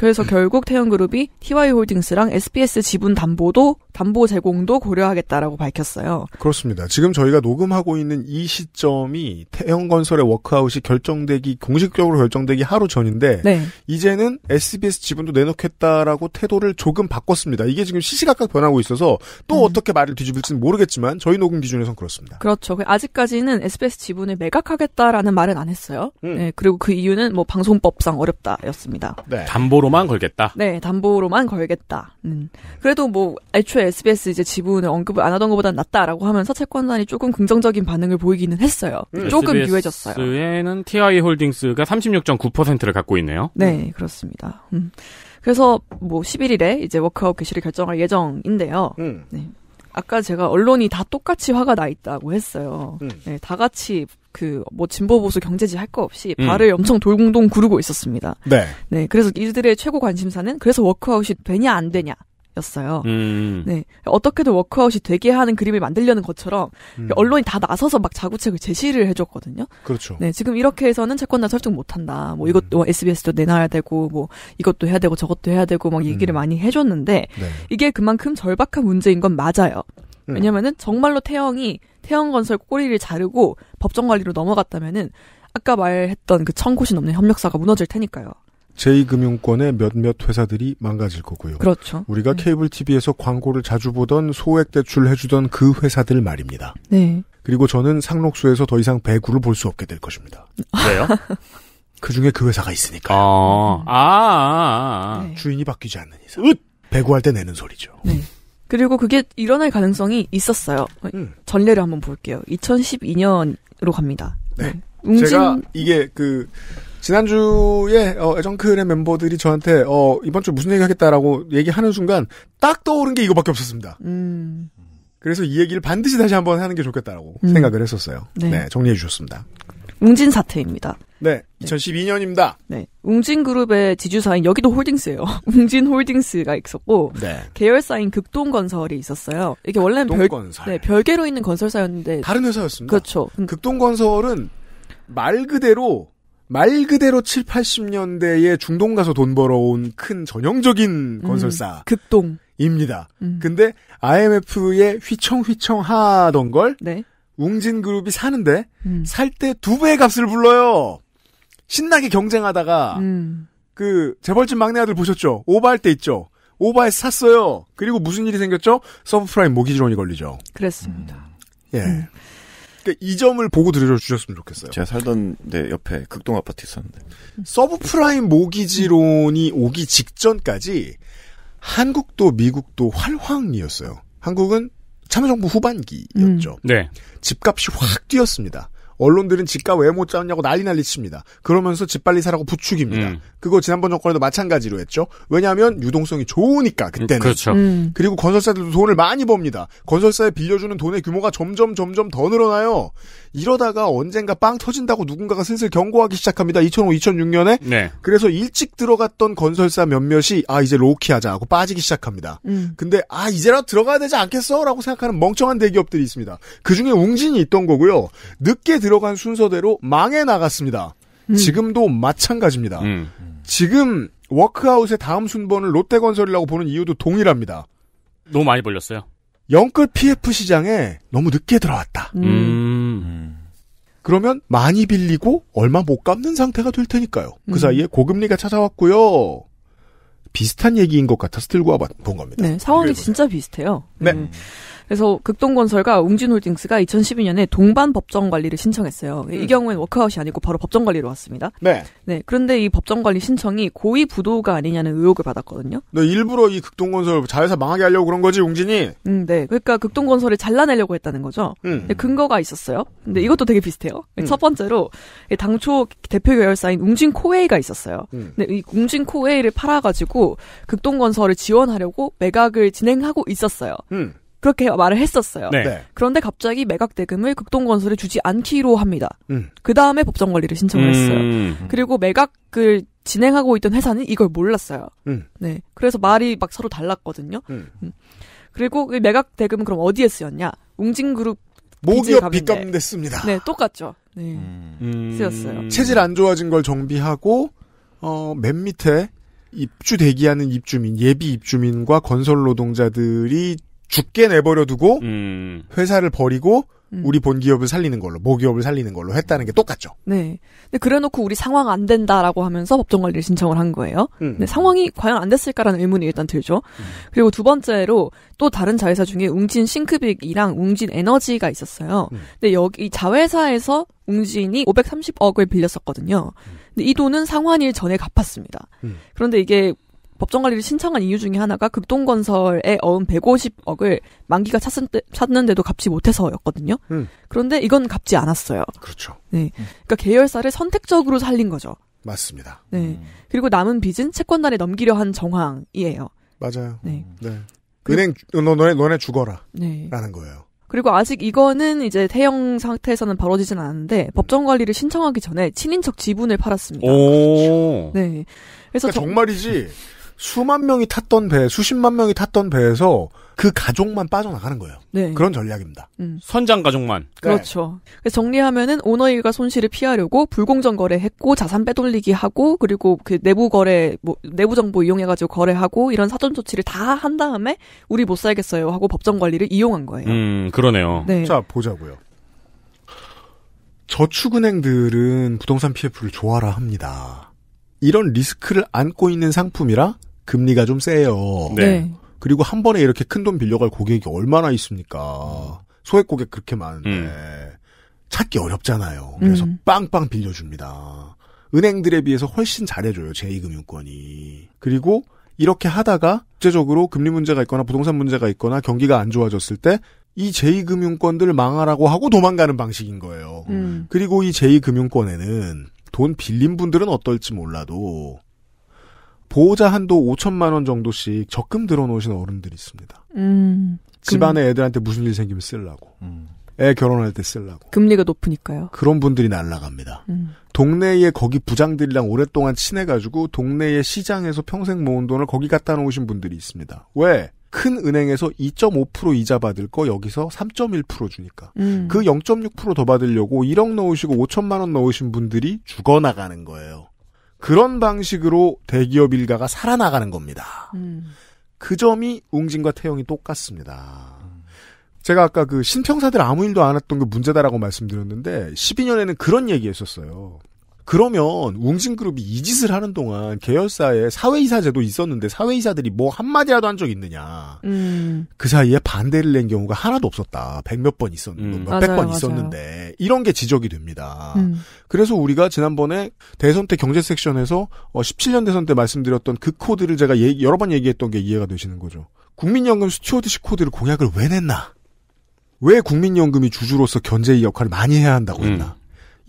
그래서 결국 태형그룹이 TY홀딩스랑 SBS 지분 담보도 담보 제공도 고려하겠다라고 밝혔어요.
그렇습니다. 지금 저희가 녹음하고 있는 이 시점이 태형건설의 워크아웃이 결정되기 공식적으로 결정되기 하루 전인데 네. 이제는 SBS 지분도 내놓겠다라고 태도를 조금 바꿨습니다. 이게 지금 시시각각 변하고 있어서 또 음. 어떻게 말을 뒤집을지는 모르겠지만 저희 녹음 기준에선 그렇습니다.
그렇죠. 그 아직까지는 SBS 지분을 매각하겠다라는 말은 안 했어요. 음. 네, 그리고 그 이유는 뭐 방송법상 어렵다였습니다. 네.
담보로 담보로만 걸겠다.
네, 담보로만 걸겠다. 음. 그래도 뭐 애초에 SBS 이제 지분을 언급을 안 하던 것보다 낫다라고 하면서 채권단이 조금 긍정적인 반응을 보이기는 했어요. 음. 조금 SBS에는 유해졌어요.
SBS에는 TI 홀딩스가 36.9%를 갖고 있네요. 네, 그렇습니다. 음.
그래서 뭐 11일에 이제 워크아웃 개시를 결정할 예정인데요. 음. 네. 아까 제가 언론이 다 똑같이 화가 나 있다고 했어요. 음. 네, 다 같이 그 뭐 진보 보수 경제지 할 거 없이 음. 발을 엄청 돌공동 구르고 있었습니다. 네. 네, 그래서 이들의 최고 관심사는 그래서 워크아웃이 되냐 안 되냐. 였어요.
음, 음. 네.
어떻게든 워크아웃이 되게 하는 그림을 만들려는 것처럼 음. 언론이 다 나서서 막 자구책을 제시를 해줬거든요. 그렇죠. 네. 지금 이렇게 해서는 채권단 설정 못한다. 뭐 이것도 음. 뭐 SBS도 내놔야 되고 뭐 이것도 해야 되고 저것도 해야 되고 막 얘기를 음. 많이 해줬는데 네. 이게 그만큼 절박한 문제인 건 맞아요. 네. 왜냐면은 정말로 태형이태형건설 꼬리를 자르고 법정 관리로 넘어갔다면은 아까 말했던 그천 곳이 넘는 협력사가 무너질 테니까요.
제2금융권의 몇몇 회사들이 망가질 거고요. 그렇죠. 우리가 네. 케이블 TV에서 광고를 자주 보던 소액 대출 해주던 그 회사들 말입니다. 네. 그리고 저는 상록수에서 더 이상 배구를 볼 수 없게 될 것입니다. 왜요? [laughs] 그 중에 그 회사가 있으니까.
아, 아, 아, 아.
네. 주인이 바뀌지 않는 이상. 으! 배구할 때 내는 소리죠. 네.
그리고 그게 일어날 가능성이 있었어요. 음. 전례를 한번 볼게요. 2012년으로 갑니다. 네. 네. 웅진... 제가
이게 그 지난주에 어, 애정클의 멤버들이 저한테 어, 이번 주 무슨 얘기 하겠다라고 얘기하는 순간 딱 떠오른 게 이거밖에 없었습니다. 음. 그래서 이 얘기를 반드시 다시 한번 하는 게 좋겠다라고 음. 생각을 했었어요. 네. 네, 정리해 주셨습니다. 웅진
사태입니다. 네, 2012년입니다. 네. 웅진 그룹의 지주사인 여기도 홀딩스예요. [laughs] 웅진 홀딩스가 있었고 네. 계열사인 극동건설이 있었어요. 이게 원래는 극건설 네, 별개로 있는 건설사였는데 다른 회사였습니다. 그렇죠. 음. 극동건설은 말
그대로 말 그대로 7, 80년대에 중동 가서 돈 벌어온 큰 전형적인 건설사. 음, 극동. 입니다. 음. 근데 IMF에 휘청휘청 하던 걸 네. 웅진 그룹이 사는데 음. 살때 두 배의 값을 불러요. 신나게 경쟁하다가 음. 그 재벌집 막내 아들 보셨죠? 오바할 때 있죠. 오바에 샀어요. 그리고 무슨 일이 생겼죠? 서브프라임 모기지론이 걸리죠.
그랬습니다.
예. 음. 그러니까 이 점을 보고 들려주셨으면 좋겠어요. 제가 살던 데 옆에 극동 아파트 있었는데.
서브프라임 모기지론이 오기 직전까지 한국도 미국도 활황이었어요. 한국은 참여정부 후반기였죠. 음. 네. 집값이 확 뛰었습니다. 언론들은 집값 왜 못 잡냐고 난리 난리 칩니다. 그러면서 집 빨리 사라고 부추깁니다 음. 그거 지난번 정권에도 마찬가지로 했죠. 왜냐하면 유동성이 좋으니까 그때는. 그렇죠. 음. 그리고 건설사들도 돈을 많이 법니다. 건설사에 빌려주는 돈의 규모가 점점 점점 더 늘어나요. 이러다가 언젠가 빵 터진다고 누군가가 슬슬 경고하기 시작합니다. 2005, 2006년에. 네. 그래서 일찍 들어갔던 건설사 몇몇이 아 이제 로키하자 하고 빠지기 시작합니다. 음. 근데 아 이제라도 들어가야 되지 않겠어라고 생각하는 멍청한 대기업들이 있습니다. 그 중에 웅진이 있던 거고요. 늦게 들 들어간 순서대로 망해 나갔습니다. 음. 지금도 마찬가지입니다. 음. 지금 워크아웃의 다음 순번을 롯데건설이라고 보는 이유도 동일합니다.
너무 많이 벌렸어요.
영끌 PF 시장에 너무 늦게 들어왔다. 음. 음. 음. 그러면 많이 빌리고 얼마 못 갚는 상태가 될 테니까요. 그 음. 사이에 고금리가 찾아왔고요. 비슷한 얘기인 것 같아서 들고 와 본 겁니다.
네, 상황이 진짜 비슷해요. 네. 음. 그래서 극동건설과 웅진홀딩스가 2012년에 동반 법정 관리를 신청했어요. 음. 이 경우엔 워크아웃이 아니고 바로 법정 관리로 왔습니다. 네. 네. 그런데 이 법정 관리 신청이 고의 부도가 아니냐는 의혹을 받았거든요. 네, 일부러
이 극동건설 자회사 망하게 하려고 그런 거지 웅진이.
음, 네. 그러니까 극동건설을 잘라내려고 했다는 거죠. 음. 네, 근거가 있었어요. 근데 이것도 되게 비슷해요. 음. 첫 번째로 당초 대표 계열사인 웅진 코웨이가 있었어요. 음. 근데 이 웅진 코웨이를 팔아가지고 극동건설을 지원하려고 매각을 진행하고 있었어요. 음. 그렇게 말을 했었어요. 네. 네. 그런데 갑자기 매각 대금을 극동건설에 주지 않기로 합니다. 음. 그 다음에 법정 관리를 신청을 음. 했어요. 그리고 매각을 진행하고 있던 회사는 이걸 몰랐어요. 음. 네, 그래서 말이 막 서로 달랐거든요. 음. 음. 그리고 그 매각 대금은 그럼 어디에 쓰였냐? 웅진그룹 모기업 빚값 냈습니다. 네, 똑같죠. 네,
음.
쓰였어요. 체질
안 좋아진 걸 정비하고 어, 맨 밑에 입주 대기하는 입주민, 예비 입주민과 건설 노동자들이 죽게 내버려 두고 음. 회사를 버리고 음. 우리 본 기업을 살리는 걸로 모기업을 살리는 걸로 했다는 게 똑같죠.
네. 근데 그래놓고 우리 상황 안 된다라고 하면서 법정 관리를 신청을 한 거예요. 음. 근데 상황이 과연 안 됐을까라는 의문이 일단 들죠. 음. 그리고 두 번째로 또 다른 자회사 중에 웅진 싱크빅이랑 웅진 에너지가 있었어요. 음. 근데 여기 자회사에서 웅진이 530억을 빌렸었거든요. 음. 근데 이 돈은 상환일 전에 갚았습니다. 음. 그런데 이게 법정 관리를 신청한 이유 중에 하나가 급동건설에 어은 150억을 만기가 찼은 때, 찼는데도 갚지 못해서였거든요. 음. 그런데 이건 갚지 않았어요. 그렇죠. 네. 음. 그러니까 계열사를 선택적으로 살린 거죠. 맞습니다. 네. 음. 그리고 남은 빚은 채권단에 넘기려 한 정황이에요.
맞아요. 네. 네. 은행 너, 너네 너네 죽어라. 네. 라는 거예요.
그리고 아직 이거는 이제 태형 상태에서는 벌어지진 않았는데 음. 법정 관리를 신청하기 전에 친인척 지분을 팔았습니다.
오.
네. 그래서 그러니까 정... 말이지
수만 명이 탔던 배, 수십만 명이 탔던 배에서 그 가족만 빠져나가는 거예요.
네. 그런 전략입니다. 음.
선장 가족만. 네. 그렇죠.
네. 정리하면은 오너 일가 손실을 피하려고 불공정 거래했고 자산 빼돌리기 하고 그리고 그 내부 거래 뭐 내부 정보 이용해 가지고 거래하고 이런 사전 조치를 다 한 다음에 우리 못 살겠어요 하고 법정 관리를 이용한
거예요.
음, 그러네요. 네. 자, 보자고요. 저축은행들은 부동산 PF를 좋아라 합니다. 이런 리스크를 안고 있는 상품이라 금리가 좀 세요. 네. 네. 그리고 한 번에 이렇게 큰 돈 빌려갈 고객이 얼마나 있습니까? 음. 소액 고객 그렇게 많은데 음. 찾기 어렵잖아요. 그래서 음. 빵빵 빌려줍니다. 은행들에 비해서 훨씬 잘해줘요 제2금융권이. 그리고 이렇게 하다가 국제적으로 금리 문제가 있거나 부동산 문제가 있거나 경기가 안 좋아졌을 때 이 제2금융권들 망하라고 하고 도망가는 방식인 거예요. 음. 그리고 이 제2금융권에는 돈 빌린 분들은 어떨지 몰라도 보호자 한도 5천만 원 정도씩 적금 들어놓으신 어른들이 있습니다.
음, 집안에
애들한테 무슨 일 생기면 쓸라고. 음. 애 결혼할 때 쓸라고.
금리가 높으니까요.
그런 분들이 날라갑니다. 음. 동네에 거기 부장들이랑 오랫동안 친해가지고 동네의 시장에서 평생 모은 돈을 거기 갖다 놓으신 분들이 있습니다. 왜? 큰 은행에서 2.5% 이자 받을 거 여기서 3.1% 주니까 음. 그0.6%더 받으려고 1억 넣으시고 5천만 원 넣으신 분들이 죽어나가는 거예요. 그런 방식으로 대기업 일가가 살아나가는 겁니다. 음. 그 점이 웅진과 태영이 똑같습니다. 제가 아까 그 신평사들 아무 일도 안 했던 게 그 문제다라고 말씀드렸는데 12년에는 그런 얘기했었어요. 그러면 웅진그룹이 이 짓을 하는 동안 계열사에 사회이사제도 있었는데 사회이사들이 뭐 한마디라도 한 적 있느냐.
음.
그 사이에 반대를 낸 경우가 하나도 없었다. 백몇 번 있었는데, 음. 뭐 몇백 번 있었는데. 이런 게 지적이 됩니다. 음. 그래서 우리가 지난번에 대선 때 경제 섹션에서 어, 17년 대선 때 말씀드렸던 그 코드를 제가 여러 번 얘기했던 게 이해가 되시는 거죠. 국민연금 스튜어드십 코드를 공약을 왜 냈나? 왜 국민연금이 주주로서 견제의 역할을 많이 해야 한다고 음. 했나?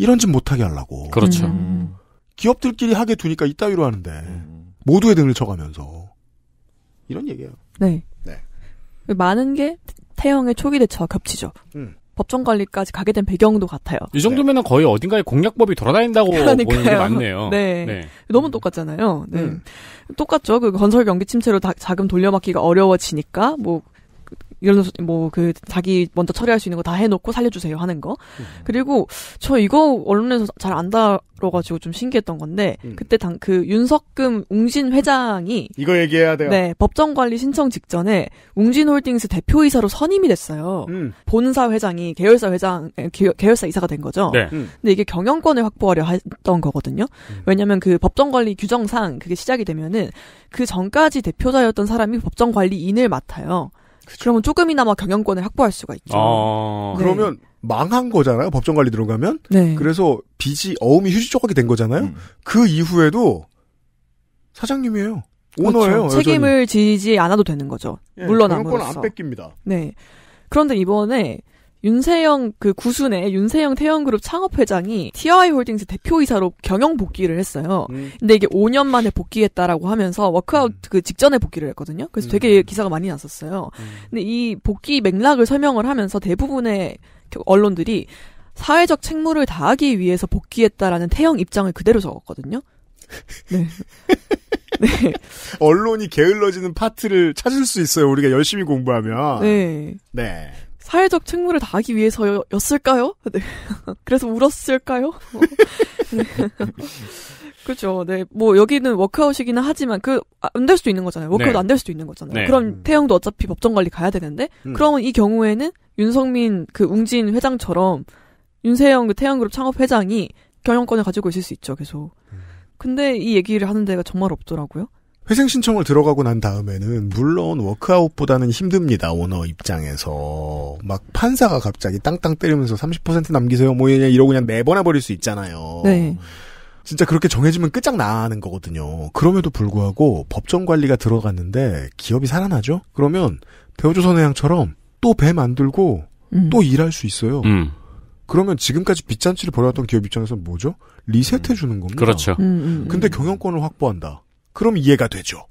이런 짓 못하게 하려고. 그렇죠. 음. 기업들끼리 하게 두니까 이따위로 하는데 음. 모두의 등을 쳐가면서
이런 얘기예요. 네. 네.
많은 게 태형의 초기 대처와 겹치죠. 음. 법정 관리까지 가게 된 배경도 같아요.
이 정도면 은 거의 어딘가에 공약법이 돌아다닌다고 그러니까요. 보는 게 맞네요. 네. 네.
너무 똑같잖아요. 네. 음. 똑같죠. 그 건설 경기 침체로 다, 자금 돌려막기가 어려워지니까 뭐 이런 뭐 그 자기 먼저 처리할 수 있는 거 다 해놓고 살려주세요 하는 거 음. 그리고 저 이거 언론에서 잘 안 다뤄가지고 좀 신기했던 건데 음. 그때 당그 윤석금 웅진 회장이 이거
얘기해야 돼요. 네
법정 관리 신청 직전에 웅진홀딩스 대표이사로 선임이 됐어요. 음. 본사 회장이 계열사 회장 계열사 이사가 된 거죠. 네. 음. 근데 이게 경영권을 확보하려 했던 거거든요. 음. 왜냐하면 그 법정 관리 규정상 그게 시작이 되면은 그 전까지 대표자였던 사람이 법정 관리인을 맡아요. 그쵸. 그러면 조금이나마 경영권을 확보할 수가 있죠.
아~ 네. 그러면 망한 거잖아요. 법정 관리 들어가면. 네. 그래서 빚이 어음이 휴지 조각이 된 거잖아요. 음. 그 이후에도
사장님이에요. 그렇죠. 오너예요. 그렇죠. 책임을 지지 않아도 되는 거죠. 예, 물러나면서. 경영권 안 뺏깁니다. 네. 그런데 이번에 윤세영 그 구순의 윤세영 태영그룹 창업회장이 TI 홀딩스 대표이사로 경영 복귀를 했어요. 음. 근데 이게 5년 만에 복귀했다라고 하면서 워크아웃 음. 그 직전에 복귀를 했거든요. 그래서 음. 되게 기사가 많이 났었어요. 음. 근데 이 복귀 맥락을 설명을 하면서 대부분의 언론들이 사회적 책무를 다하기 위해서 복귀했다라는 태영 입장을 그대로 적었거든요. 네.
[laughs] 네. 언론이 게을러지는 파트를 찾을 수 있어요. 우리가 열심히 공부하면. 네. 네.
사회적 책무를 다하기 위해서였을까요? 네. [laughs] 그래서 울었을까요? [laughs] 그렇죠. 네. 뭐 여기는 워크아웃이기는 하지만 그 안될 아, 수도 있는 거잖아요. 워크아웃 네. 안될 수도 있는 거잖아요. 네. 그럼 음. 태영도 어차피 법정 관리 가야 되는데 음. 그러면 이 경우에는 윤석민 그 웅진 회장처럼 윤세영 그 태영그룹 창업 회장이 경영권을 가지고 있을 수 있죠. 계속. 음. 근데 이 얘기를 하는 데가 정말 없더라고요.
회생 신청을 들어가고 난 다음에는 물론 워크아웃보다는 힘듭니다. 오너 입장에서 막 판사가 갑자기 땅땅 때리면서 30% 남기세요 뭐 이러고 그냥 내보내 버릴 수 있잖아요. 네. 진짜 그렇게 정해지면 끝장나는 거거든요. 그럼에도 불구하고 법정 관리가 들어갔는데 기업이 살아나죠? 그러면 대우조선해양처럼 또 배 만들고 음. 또 일할 수 있어요. 음. 그러면 지금까지 빚잔치를 벌여왔던 기업 입장에서는 뭐죠? 리셋해주는 겁니다.
그렇죠. 음,
음,
음. 근데 경영권을 확보한다. 그럼 이해가 되죠.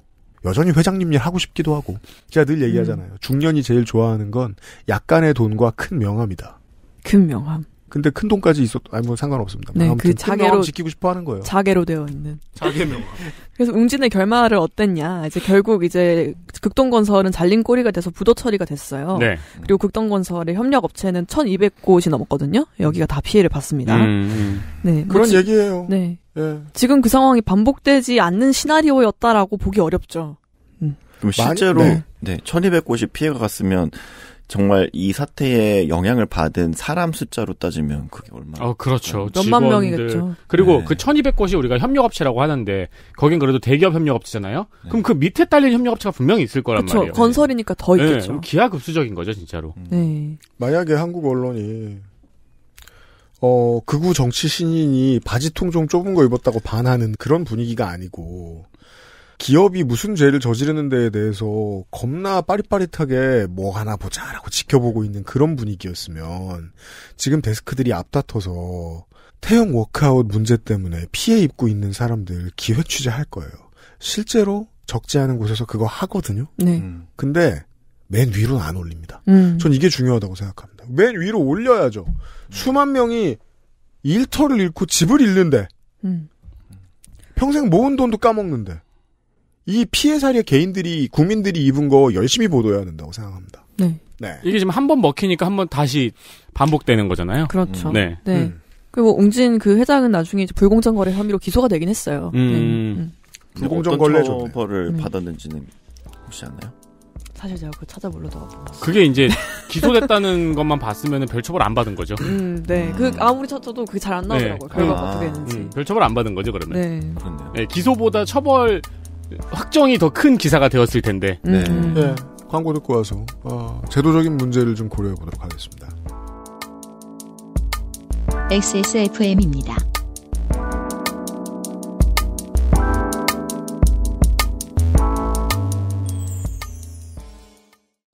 여전히 회장님 일 하고 싶기도 하고 제가 늘 얘기하잖아요. 음. 중년이 제일 좋아하는 건 약간의 돈과 큰 명함이다. 큰 명함. 근데 큰 돈까지 있었, 아니 뭐 상관없습니다. 네, 아무튼 그 자개로
지키고 싶어 하는 거예요. 자개로 되어 있는. 자개명. [laughs] 그래서 웅진의 결말을 어땠냐? 이제 결국 이제 극동건설은 잘린 꼬리가 돼서 부도 처리가 됐어요. 네. 그리고 극동건설의 협력 업체는 1,200곳이 넘었거든요. 여기가 다 피해를 봤습니다. 음. 음. 네. 그런 뭐, 얘기예요. 네. 예. 지금 그 상황이 반복되지 않는 시나리오였다라고 보기 어렵죠.
음. 그럼 실제로 많이, 네. 네, 1250 피해가 갔으면 정말 이 사태에 영향을 받은 사람 숫자로 따지면 그게
얼마? 어, 그렇죠. 몇만 명이겠죠. 그리고 네. 그 1200곳이 우리가 협력업체라고 하는데 거긴 그래도 대기업 협력업체잖아요. 네. 그럼 그 밑에 딸린 협력업체가 분명히 있을 거란 그쵸. 말이에요. 건설이니까 더 네. 있겠죠. 네. 기하급수적인 거죠, 진짜로. 음.
네.
만약에 한국 언론이 어, 극우 정치 신인이 바지 통좀 좁은 거 입었다고 반하는 그런 분위기가 아니고, 기업이 무슨 죄를 저지르는 데에 대해서 겁나 빠릿빠릿하게 뭐 하나 보자라고 지켜보고 있는 그런 분위기였으면, 지금 데스크들이 앞다퉈서 태형 워크아웃 문제 때문에 피해 입고 있는 사람들 기획 취재할 거예요. 실제로 적지 않은 곳에서 그거 하거든요. 네. 음. 근데 맨 위로는 안 올립니다. 음. 전 이게 중요하다고 생각합니다. 맨 위로 올려야죠. 수만 명이 일터를 잃고 집을 잃는데 음. 평생 모은 돈도 까먹는데 이 피해 사례 개인들이 국민들이 입은 거 열심히 보도해야 된다고 생각합니다.
네. 네. 이게 지금 한 번 먹히니까 한 번 다시 반복되는 거잖아요. 그렇죠. 음. 네. 네.
음. 그리고 웅진 그 회장은 나중에 불공정 거래 혐의로 기소가 되긴 했어요. 음. 네. 음. 음. 불공정 거래 처벌을 음.
받았는지는 혹시 아나요?
사실 제가 그걸 찾아보려다못 봤어요. 그게 이제 기소됐다는
[laughs] 것만 봤으면 별 처벌 안 받은 거죠. 음,
네. 음. 그 아무리 찾아도 그게 잘안 네. 나오더라고요. 네. 결과가 아. 어떻게 했는지. 음,
별 처벌 안 받은 거죠, 그러면. 네. 그렇네요. 네, 기소보다 처벌 확정이 더 큰 기사가 되었을 텐데. 음.
네. 음. 네. 광고 듣고 와서 어, 제도적인 문제를 좀 고려해 보도록
하겠습니다. XSFM입니다.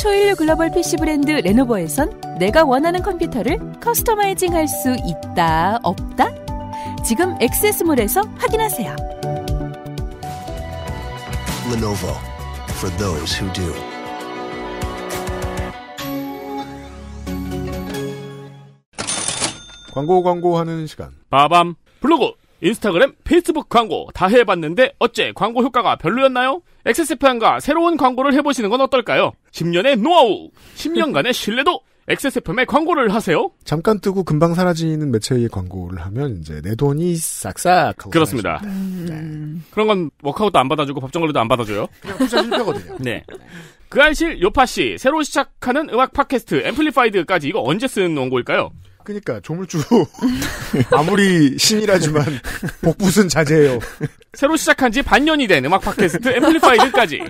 초일류 글로벌 PC 브랜드 레노버에선 내가 원하는 컴퓨터를 커스터마이징 할 수 있다, 없다? 지금 액세스몰에서 확인하세요. Lenovo for those who do.
광고 광고하는 시간. 바밤 블로그 인스타그램, 페이스북 광고 다 해봤는데 어째 광고 효과가 별로였나요? XSFM과 새로운 광고를 해보시는 건 어떨까요? 10년의 노하우, 10년간의 신뢰도, XSFM에 광고를 하세요.
잠깐 뜨고 금방 사라지는 매체의 광고를 하면 이제 내 돈이 싹싹
그렇습니다. 음... 네. 그런 건 워크아웃도 안 받아주고 법정관리도 안 받아줘요. 그냥 투자 실패거든요. 네. 그안실 요파 씨 새로 시작하는 음악 팟캐스트 앰플리파이드까지 이거 언제 쓰는 원고일까요?
그러니까 조물주 [laughs] 아무리 신이라지만 복붙은 자제해요.
새로 시작한 지 반년이 된 음악 팟캐스트 앰플리파이드까지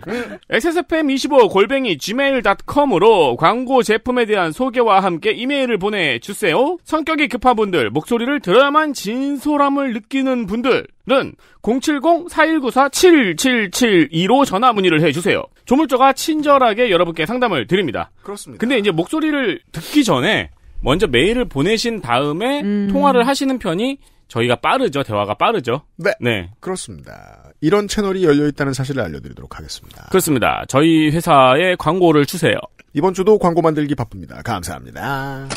s s f m 2 5 골뱅이 gmail.com으로 광고 제품에 대한 소개와 함께 이메일을 보내주세요. 성격이 급한 분들, 목소리를 들어야만 진솔함을 느끼는 분들은 070-4194-7772로 전화 문의를 해주세요. 조물조가 친절하게 여러분께 상담을 드립니다. 그렇습니다. 근데 이제 목소리를 듣기 전에 먼저 메일을 보내신 다음에 음. 통화를 하시는 편이 저희가 빠르죠. 대화가 빠르죠. 네. 네.
그렇습니다. 이런 채널이 열려 있다는 사실을 알려드리도록 하겠습니다.
그렇습니다. 저희 회사에 광고를 주세요. 이번 주도 광고 만들기 바쁩니다. 감사합니다.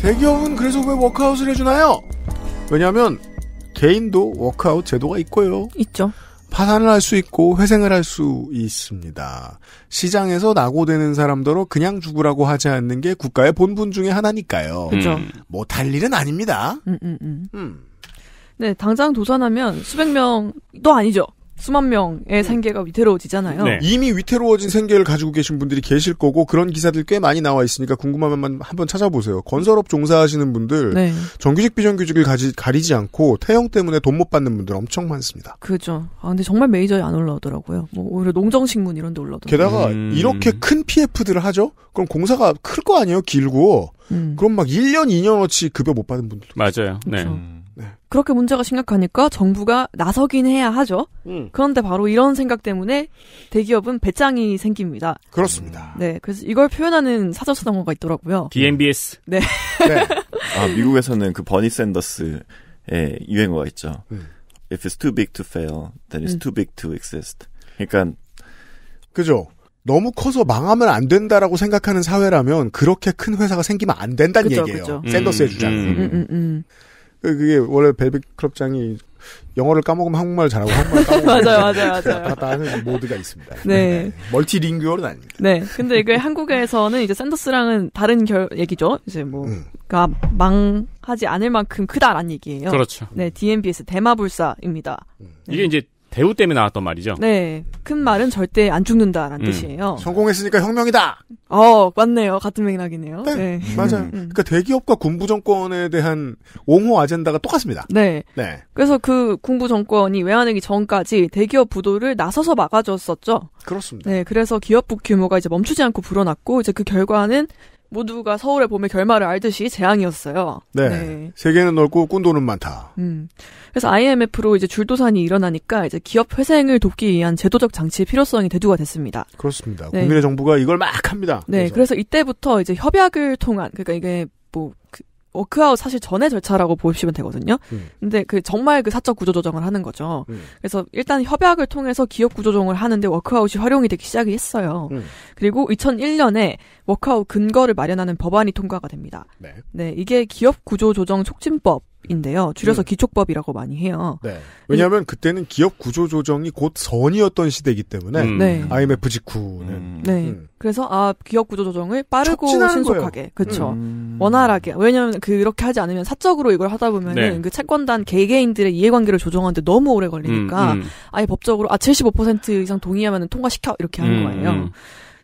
대기업은 그래서 왜 워크아웃을 해주나요? 왜냐하면 개인도 워크아웃 제도가 있고요. 있죠. 파산을 할 수 있고 회생을 할 수 있습니다. 시장에서 낙오되는 사람더로 그냥 죽으라고 하지 않는 게 국가의 본분 중의 하나니까요. 그렇죠. 음. 못할 뭐 일은 아닙니다.
음, 음, 음. 음. 네, 당장 도산하면 수백 명도 아니죠. 수만 명의 음. 생계가 위태로워지잖아요. 네.
이미 위태로워진 생계를 가지고 계신 분들이 계실 거고 그런 기사들 꽤 많이 나와 있으니까 궁금하면 한번 찾아보세요. 건설업 종사하시는 분들 네. 정규직 비정규직을 가지, 가리지 않고 태형 때문에 돈 못 받는 분들 엄청 많습니다.
그죠. 아 근데 정말 메이저에 안 올라오더라고요. 뭐 오히려 농정식문 이런 데 올라오더라고요. 게다가 음... 이렇게 큰 PF들을 하죠.
그럼 공사가 클 거 아니에요? 길고. 음. 그럼 막 1년 2년어치 급여 못 받은 분들도
맞아요. 그렇죠. 네.
네. 그렇게 문제가 심각하니까 정부가 나서긴 해야 하죠. 음. 그런데 바로 이런 생각 때문에 대기업은 배짱이 생깁니다. 그렇습니다. 네, 그래서 이걸 표현하는 사자성어가 있더라고요.
DMBS.
네. 네.
[laughs] 아, 미국에서는 그 버니 샌더스의 유행어가 있죠. 음. If it's too big to fail, then it's 음. too big to exist. 그러니까 그죠. 너무 커서 망하면 안 된다라고
생각하는 사회라면 그렇게 큰 회사가 생기면 안 된다는 그쵸, 얘기예요. 그쵸. 샌더스의 주장. 음. 음, 음. 음 그게 원래 벨벳 클럽장이 영어를 까먹으면 한국말 잘하고 한국말
[laughs] 까먹으면 맞아요,
맞아요, 맞아요. 왔다
하는 모드가 있습니다. 네. 네. 멀티링규얼은 아닙니다.
네. 근데 이게 한국에서는 이제 샌더스랑은 다른 결 얘기죠. 이제 뭐 음. 그니까 망하지 않을 만큼 크다란 얘기예요. 그렇죠. 네, DMBS 대마불사입니다. 음.
네. 이게 이제 대우 때문에 나왔던 말이죠.
네. 큰 말은 절대 안 죽는다라는 음. 뜻이에요. 성공했으니까 혁명이다. 어, 맞네요. 같은 맥락이네요. 네. 네. 맞아요. 음, 음, 음.
그러니까 대기업과 군부 정권에 대한 옹호 아젠다가 똑같습니다. 네. 네.
그래서 그 군부 정권이 외환위기 전까지 대기업 부도를 나서서 막아줬었죠. 그렇습니다. 네. 그래서 기업부 규모가 이제 멈추지 않고 불어났고 이제 그 결과는 모두가 서울의 봄의 결말을 알듯이 재앙이었어요. 네. 네.
세계는 넓고 꾼돈은 많다.
음. 그래서 IMF로 이제 줄도산이 일어나니까 이제 기업 회생을 돕기 위한 제도적 장치의 필요성이 대두가 됐습니다. 그렇습니다. 네. 국민의 정부가 이걸 막 합니다. 네. 그래서. 그래서 이때부터 이제 협약을 통한 그러니까 이게 뭐 워크아웃 사실 전의 절차라고 보시면 되거든요. 음. 근데 그 정말 그 사적 구조조정을 하는 거죠. 음. 그래서 일단 협약을 통해서 기업 구조조정을 하는데 워크아웃이 활용이 되기 시작했어요. 음. 그리고 2001년에 워크아웃 근거를 마련하는 법안이 통과가 됩니다. 네, 네 이게 기업 구조조정 촉진법 기초법인데요. 줄여서 음. 기초법이라고 많이 해요.
네. 왜냐하면 이, 음. 그때는 기업 구조 조정이 곧 선이었던 시대이기 때문에 음. 네. IMF 직후는 음.
네. 음. 그래서 아 기업 구조 조정을 빠르고 신속하게 그렇죠. 원활하게. 왜냐하면 그렇게 하지 않으면 사적으로 이걸 하다 보면은 네. 그 채권단 개개인들의 이해관계를 조정하는데 너무 오래 걸리니까 아예 법적으로 아75% 이상 동의하면 통과시켜 이렇게 하는 거예요.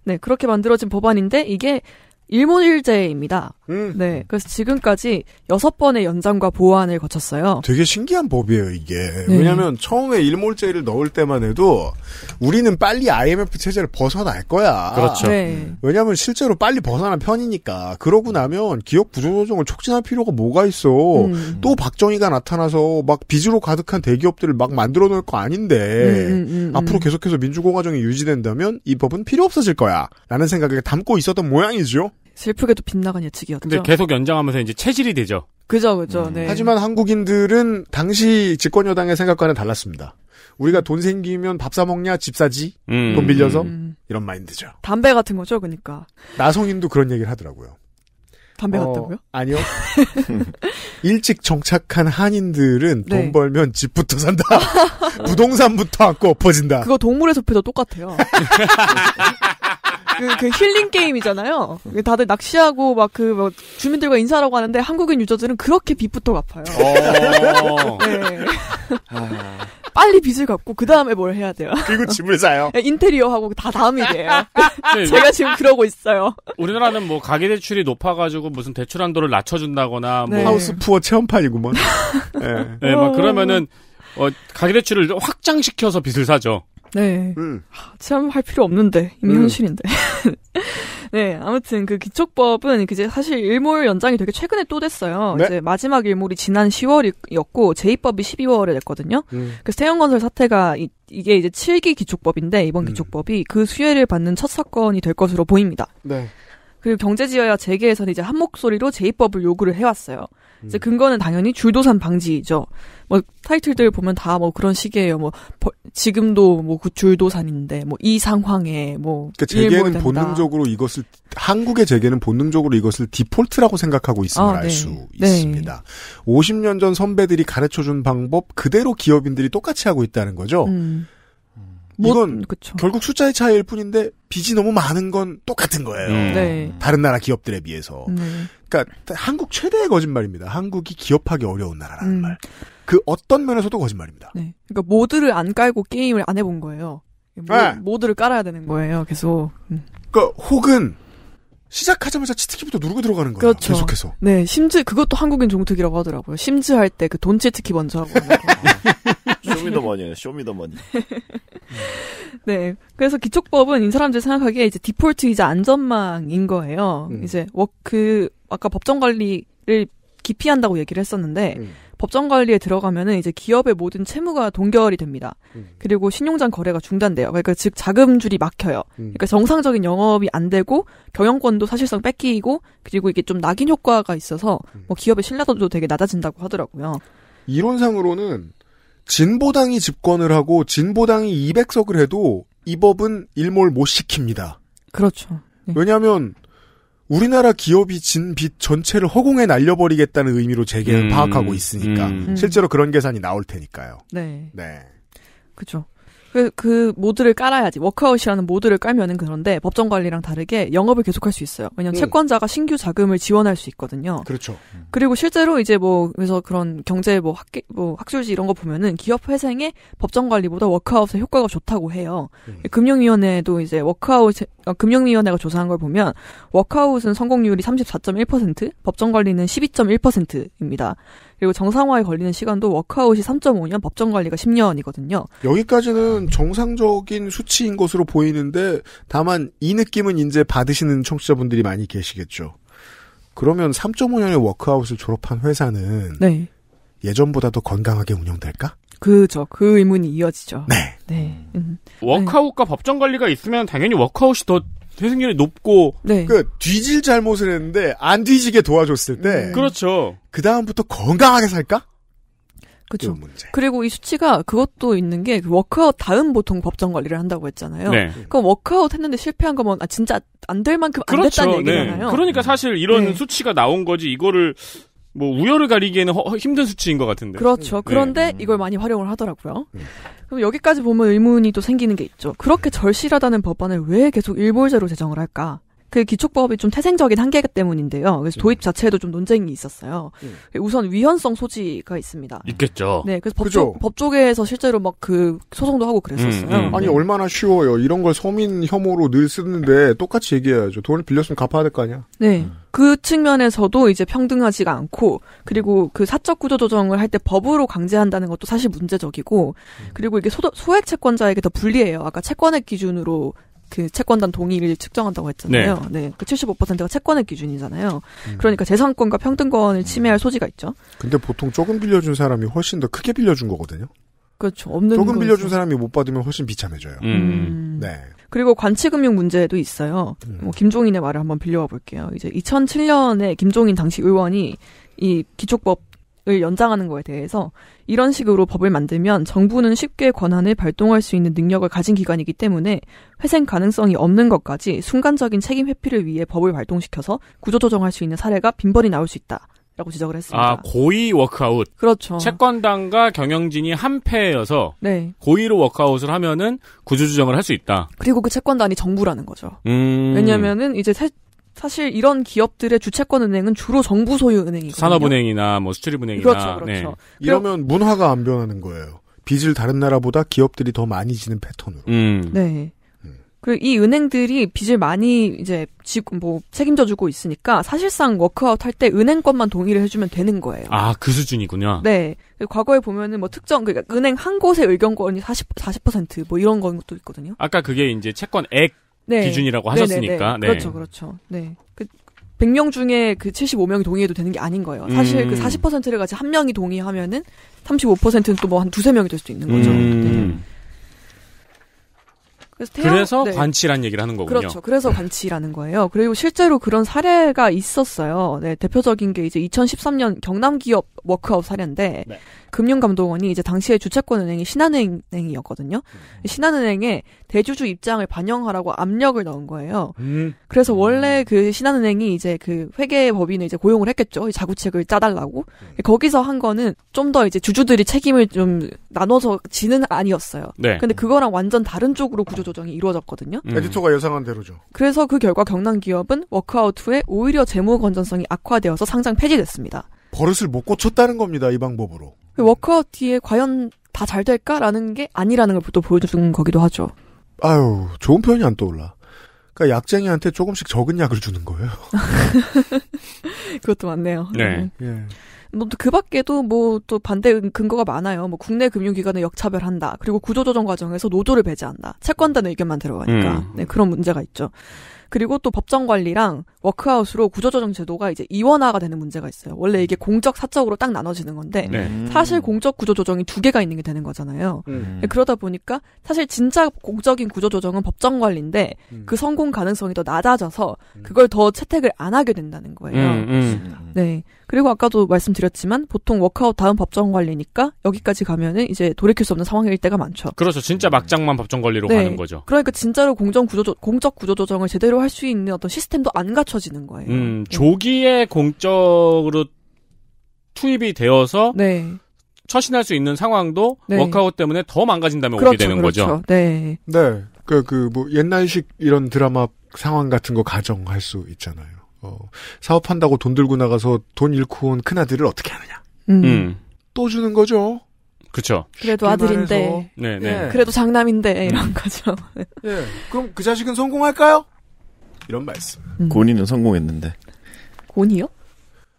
네, 그렇게 만들어진 법안인데 이게 일몰일제입니다. 음. 네. 그래서 지금까지 여섯 번의 연장과 보완을 거쳤어요.
되게 신기한 법이에요, 이게. 네. 왜냐면 하 처음에 일몰제를 넣을 때만 해도 우리는 빨리 IMF 체제를 벗어날 거야. 그렇죠. 네. 왜냐면 하 실제로 빨리 벗어난 편이니까. 그러고 나면 기업 구조조정을 촉진할 필요가 뭐가 있어. 음. 또 박정희가 나타나서 막 빚으로 가득한 대기업들을 막 만들어 놓을 거 아닌데. 음, 음, 음, 음. 앞으로 계속해서 민주공화정이 유지된다면 이 법은 필요 없어질 거야. 라는 생각을 담고 있었던 모양이죠.
슬프게도 빗나간 예측이었죠. 근데
계속 연장하면서 이제 체질이 되죠.
그죠, 그죠. 음. 네. 하지만 한국인들은
당시 집권 여당의 생각과는 달랐습니다. 우리가 돈 생기면 밥 사 먹냐, 집 사지, 음. 돈 빌려서 음. 이런 마인드죠.
담배 같은 거죠, 그러니까.
나성인도 그런 얘기를 하더라고요. 담배 어, 같다고요? 아니요. [laughs] 일찍 정착한 한인들은 네. 돈 벌면 집부터 산다. [laughs] 부동산부터 갖고 엎어진다. 그거
동물의 숲에도 똑같아요. [laughs] 그, 그, 힐링 게임이잖아요. 다들 낚시하고 막그뭐 주민들과 인사라고 하는데 한국인 유저들은 그렇게 빚부터 갚아요. 어. [laughs] 네. 아. 빨리 빚을 갚고 그 다음에 뭘 해야 돼요? 그리고 집을 사요. 네, 인테리어하고 다 다음 네, 이에요 제가 지금 그러고 있어요.
우리나라는 뭐 가계 대출이 높아가지고 무슨 대출 한도를 낮춰준다거나 뭐 네. 뭐 하우스
푸어
체험판이구만.
네. 네, 막 그러면은 어, 가계대출을 확장시켜서 빚을
사죠. 네. 음. 체험할 필요 없는데 이미 음. 현실인데. [laughs] 네, 아무튼 그 기초법은 이제 사실 일몰 연장이 되게 최근에 또 됐어요. 네? 이제 마지막 일몰이 지난 10월이었고 제2법이 12월에 됐거든요. 음. 그래서 태영건설 사태가 이, 게 이제 7기 기초법인데 이번 음. 기초법이 그 수혜를 받는 첫 사건이 될 것으로 보입니다. 네. 그리고 경제지여야 재계에서는 이제 한 목소리로 재입법을 요구를 해왔어요. 음. 이제 근거는 당연히 줄도산 방지죠. 뭐 타이틀들 보면 다 뭐 그런 식이에요. 뭐 버, 지금도 뭐 그 줄도산인데 뭐 이 상황에 뭐 그러니까 재계는 본능적으로
이것을 한국의 재계는 본능적으로 이것을 디폴트라고 생각하고 있음을 아, 알수 네.
네. 있습니다.
50년 전 선배들이 가르쳐준 방법 그대로 기업인들이 똑같이 하고 있다는 거죠. 음. 뭐, 이건 그쵸. 결국 숫자의 차이일 뿐인데 빚이 너무 많은 건 똑같은 거예요. 음. 네. 다른 나라 기업들에 비해서. 음. 네. 그러니까 한국 최대의 거짓말입니다. 한국이 기업하기 어려운 나라라는 음. 말. 그 어떤 면에서도 거짓말입니다.
네. 그러니까 모드를 안 깔고 게임을 안 해본 거예요. 모, 네. 모드를 깔아야 되는 거예요. 계속. 음. 그러니까 혹은 시작하자마자 치트키부터 누르고 들어가는 거예요. 그렇죠. 계속해서. 네, 심즈 그것도 한국인 종특이라고 하더라고요. 심즈 할 때 그 돈 치트키 먼저 하고. [laughs]
쇼미더머니예요. 쇼미더머니. [laughs]
네, 그래서 기초법은 이 사람들 생각하기에 이제 디폴트 이자 안전망인 거예요. 음. 이제 워크 아까 법정 관리를 기피한다고 얘기를 했었는데 음. 법정 관리에 들어가면은 이제 기업의 모든 채무가 동결이 됩니다. 음. 그리고 신용장 거래가 중단돼요. 그러니까 즉 자금줄이 막혀요. 음. 그러니까 정상적인 영업이 안 되고 경영권도 사실상 뺏기고 그리고 이게 좀 낙인 효과가 있어서 음. 뭐 기업의 신뢰도도 되게 낮아진다고 하더라고요.
이론상으로는 진보당이 집권을 하고 진보당이 200석을 해도 이 법은 일몰 못 시킵니다. 그렇죠. 네. 왜냐하면 우리나라 기업이 진 빚 전체를 허공에 날려버리겠다는 의미로 재계는 음, 파악하고 있으니까 음. 실제로 그런 계산이 나올 테니까요.
네. 네. 그죠. 그, 그 모드를 깔아야지 워크아웃이라는 모드를 깔면은 그런데 법정 관리랑 다르게 영업을 계속할 수 있어요. 왜냐면 네. 채권자가 신규 자금을 지원할 수 있거든요. 그렇죠. 그리고 실제로 이제 뭐 그래서 그런 경제 뭐 학계 뭐 학술지 이런 거 보면은 기업 회생에 법정 관리보다 워크아웃의 효과가 좋다고 해요. 음. 금융위원회도 이제 워크아웃 어, 금융위원회가 조사한 걸 보면 워크아웃은 성공률이 34.1%, 법정 관리는 12.1%입니다. 그리고 정상화에 걸리는 시간도 워크아웃이 3.5년, 법정 관리가 10년이거든요.
여기까지는 정상적인 수치인 것으로 보이는데 다만 이 느낌은 이제 받으시는 청취자분들이 많이 계시겠죠. 그러면 3.5년의 워크아웃을 졸업한 회사는 네. 예전보다 더 건강하게 운영될까?
그죠. 그 의문이 이어지죠. 네. 네.
음. 음. 워크아웃과 네. 법정 관리가 있으면 당연히 워크아웃이 더 회생률이 높고 네.
그 뒤질 잘못을 했는데 안 뒤지게 도와줬을 때 음. 그렇죠. 그 다음부터 건강하게
살까? 그렇죠. 그리고 이 수치가 그것도 있는 게 그 워크아웃 다음 보통 법정 관리를 한다고 했잖아요. 네. 그럼 워크아웃 했는데 실패한 거면 뭐, 아 진짜 안 될 만큼 안 그렇죠. 됐다는 네. 얘기잖아요. 네. 그러니까
사실 이런 네. 수치가 나온 거지 이거를 뭐 우열을 가리기에는 허,
힘든 수치인 것 같은데. 그렇죠. 네. 그런데 네. 이걸 많이 활용을 하더라고요. 네. 그럼 여기까지 보면 의문이 또 생기는 게 있죠. 그렇게 절실하다는 법안을 왜 계속 일벌제로 제정을 할까? 그 기초법이 좀 태생적인 한계 때문인데요. 그래서 음. 도입 자체도 에좀 논쟁이 있었어요. 음. 우선 위헌성 소지가 있습니다. 있겠죠. 네, 그래서 법조, 법조계에서 실제로 막 그 소송도 하고 그랬었어요.
음, 음. 아니 얼마나 쉬워요. 이런 걸 서민 혐오로 늘 쓰는데 똑같이 얘기해야죠. 돈을 빌렸으면 갚아야 될 거 아니야.
네. 음. 그 측면에서도 이제 평등하지가 않고 그리고 그 사적 구조 조정을 할 때 법으로 강제한다는 것도 사실 문제적이고 음. 그리고 이게 소, 소액 채권자에게 더 불리해요. 아까 채권액 기준으로 그 채권단 동의를 측정한다고 했잖아요. 네. 네. 그 75%가 채권의 기준이잖아요. 음. 그러니까 재산권과 평등권을 침해할 음. 소지가 있죠.
근데 보통 조금 빌려준 사람이 훨씬 더 크게 빌려준 거거든요.
그렇죠. 없는 조금 빌려준 사람이
못 받으면 훨씬 비참해져요. 음. 음. 네.
그리고 관치금융 문제도 있어요. 음. 뭐 김종인의 말을 한번 빌려와 볼게요. 이제 2007년에 김종인 당시 의원이 이 기초법 을 연장하는 것에 대해서 이런 식으로 법을 만들면 정부는 쉽게 권한을 발동할 수 있는 능력을 가진 기관이기 때문에 회생 가능성이 없는 것까지 순간적인 책임 회피를 위해 법을 발동시켜서 구조 조정할 수 있는 사례가 빈번히 나올 수 있다. 라고 지적을 했습니다. 아,
고의 워크아웃. 그렇죠. 채권당과 경영진이 한패여서 네. 고의로 워크아웃을 하면은 구조조정을 할 수 있다.
그리고 그 채권단이 정부라는 거죠.
음. 왜냐면은
이제 세, 사실 이런 기업들의 주채권 은행은 주로 정부 소유 은행이거든요. 산업은행이나
뭐 수출입은행이나 그렇죠, 그렇죠.
네. 이러면
문화가 안 변하는 거예요. 빚을 다른 나라보다 기업들이 더 많이 지는 패턴으로.
음. 네. 음. 그리고 이 은행들이 빚을 많이 이제 지금 뭐 책임져 주고 있으니까 사실상 워크아웃 할 때 은행권만 동의를 해주면 되는 거예요.
아, 그 수준이군요.
네. 그 과거에 보면은 뭐 특정, 그러니까 은행 한 곳의 의견권이 40, 40%뭐 이런 것도 있거든요.
아까 그게 이제 채권액 네. 기준이라고 네, 네, 네. 하셨으니까. 네. 그렇죠,
그렇죠. 네. 그 100명 중에 그 75명이 동의해도 되는 게 아닌 거예요. 사실 그 음. 그 40%를 같이 한 명이 동의하면은 35%는 또 뭐 한 두 세 명이 될 수도 있는 거죠. 음. 그래서, 태양, 그래서 네.
관치라는 얘기를 하는 거군요. 그렇죠.
그래서 관치라는 거예요. 그리고 실제로 그런 사례가 있었어요. 네, 대표적인 게 이제 2013년 경남 기업 워크아웃 사례인데 네. 금융감독원이 이제 당시에 주채권은행이 신한은행이었거든요. 음. 신한은행에 대주주 입장을 반영하라고 압력을 넣은 거예요. 음. 그래서 원래 음. 그 신한은행이 이제 그 회계 법인을 이제 고용을 했겠죠. 자구책을 짜달라고. 음. 거기서 한 거는 좀 더 이제 주주들이 책임을 좀 나눠서 지는 아니었어요. 네. 근데 그거랑 완전 다른 쪽으로 구조적 조정이 이루어졌거든요. 음. 에디터가
예상한 대로죠.
그래서 그 결과 경남 기업은 워크아웃 후에 오히려 재무 건전성이 악화되어서 상장 폐지됐습니다.
버릇을 못 고쳤다는 겁니다. 이 방법으로.
그 워크아웃 뒤에 과연 다 잘 될까라는 게 아니라는 걸또 보여준 거기도 하죠.
아유, 좋은 표현이 안 떠올라. 그러니까 약쟁이한테 조금씩 적은 약을 주는
거예요. [laughs] 그것도 맞네요. 네. 네. 뭐그 밖에도 뭐 또 반대 근거가 많아요. 뭐 국내 금융기관을 역차별한다. 그리고 구조조정 과정에서 노조를 배제한다. 채권단의 의견만 들어가니까 음. 네, 그런 문제가 있죠. 그리고 또 법정 관리랑 워크아웃으로 구조조정 제도가 이제 이원화가 되는 문제가 있어요. 원래 이게 공적 사적으로 딱 나눠지는 건데
네. 사실
공적 구조조정이 두 개가 있는 게 되는 거잖아요. 음. 음. 네, 그러다 보니까 사실 진짜 공적인 구조조정은 법정 관리인데 음. 그 성공 가능성이 더 낮아져서 음. 그걸 더 채택을 안 하게 된다는 거예요.
음, 음.
네. 그리고 아까도 말씀드렸지만 보통 워크아웃 다음 법정 관리니까 여기까지 가면은 이제 돌이킬 수 없는 상황일 때가 많죠.
그렇죠. 진짜 음. 막장만 법정 관리로 네. 가는 거죠.
그러니까 진짜로 공정 구조 공적 구조 조정을 제대로 할 수 있는 어떤 시스템도 안 갖춰지는 거예요.
음, 네. 조기에 공적으로 투입이 되어서 네. 처신할 수 있는 상황도 네. 워크아웃 때문에 더 망가진다면 그렇죠, 오게 되는 그렇죠. 거죠.
네. 네. 그, 그, 뭐, 옛날식 이런 드라마 상황 같은 거 가정할 수 있잖아요. 어, 사업한다고 돈 들고 나가서 돈 잃고 온 큰아들을 어떻게 하느냐. 음. 음.
또 주는 거죠. 그렇죠. 그래도 그 아들인데. 네, 네. 예. 그래도 장남인데 이런 음. 거죠. [laughs] 예.
그럼 그 자식은 성공할까요? 이런 말씀.
음. 곤이는 성공했는데.
고니요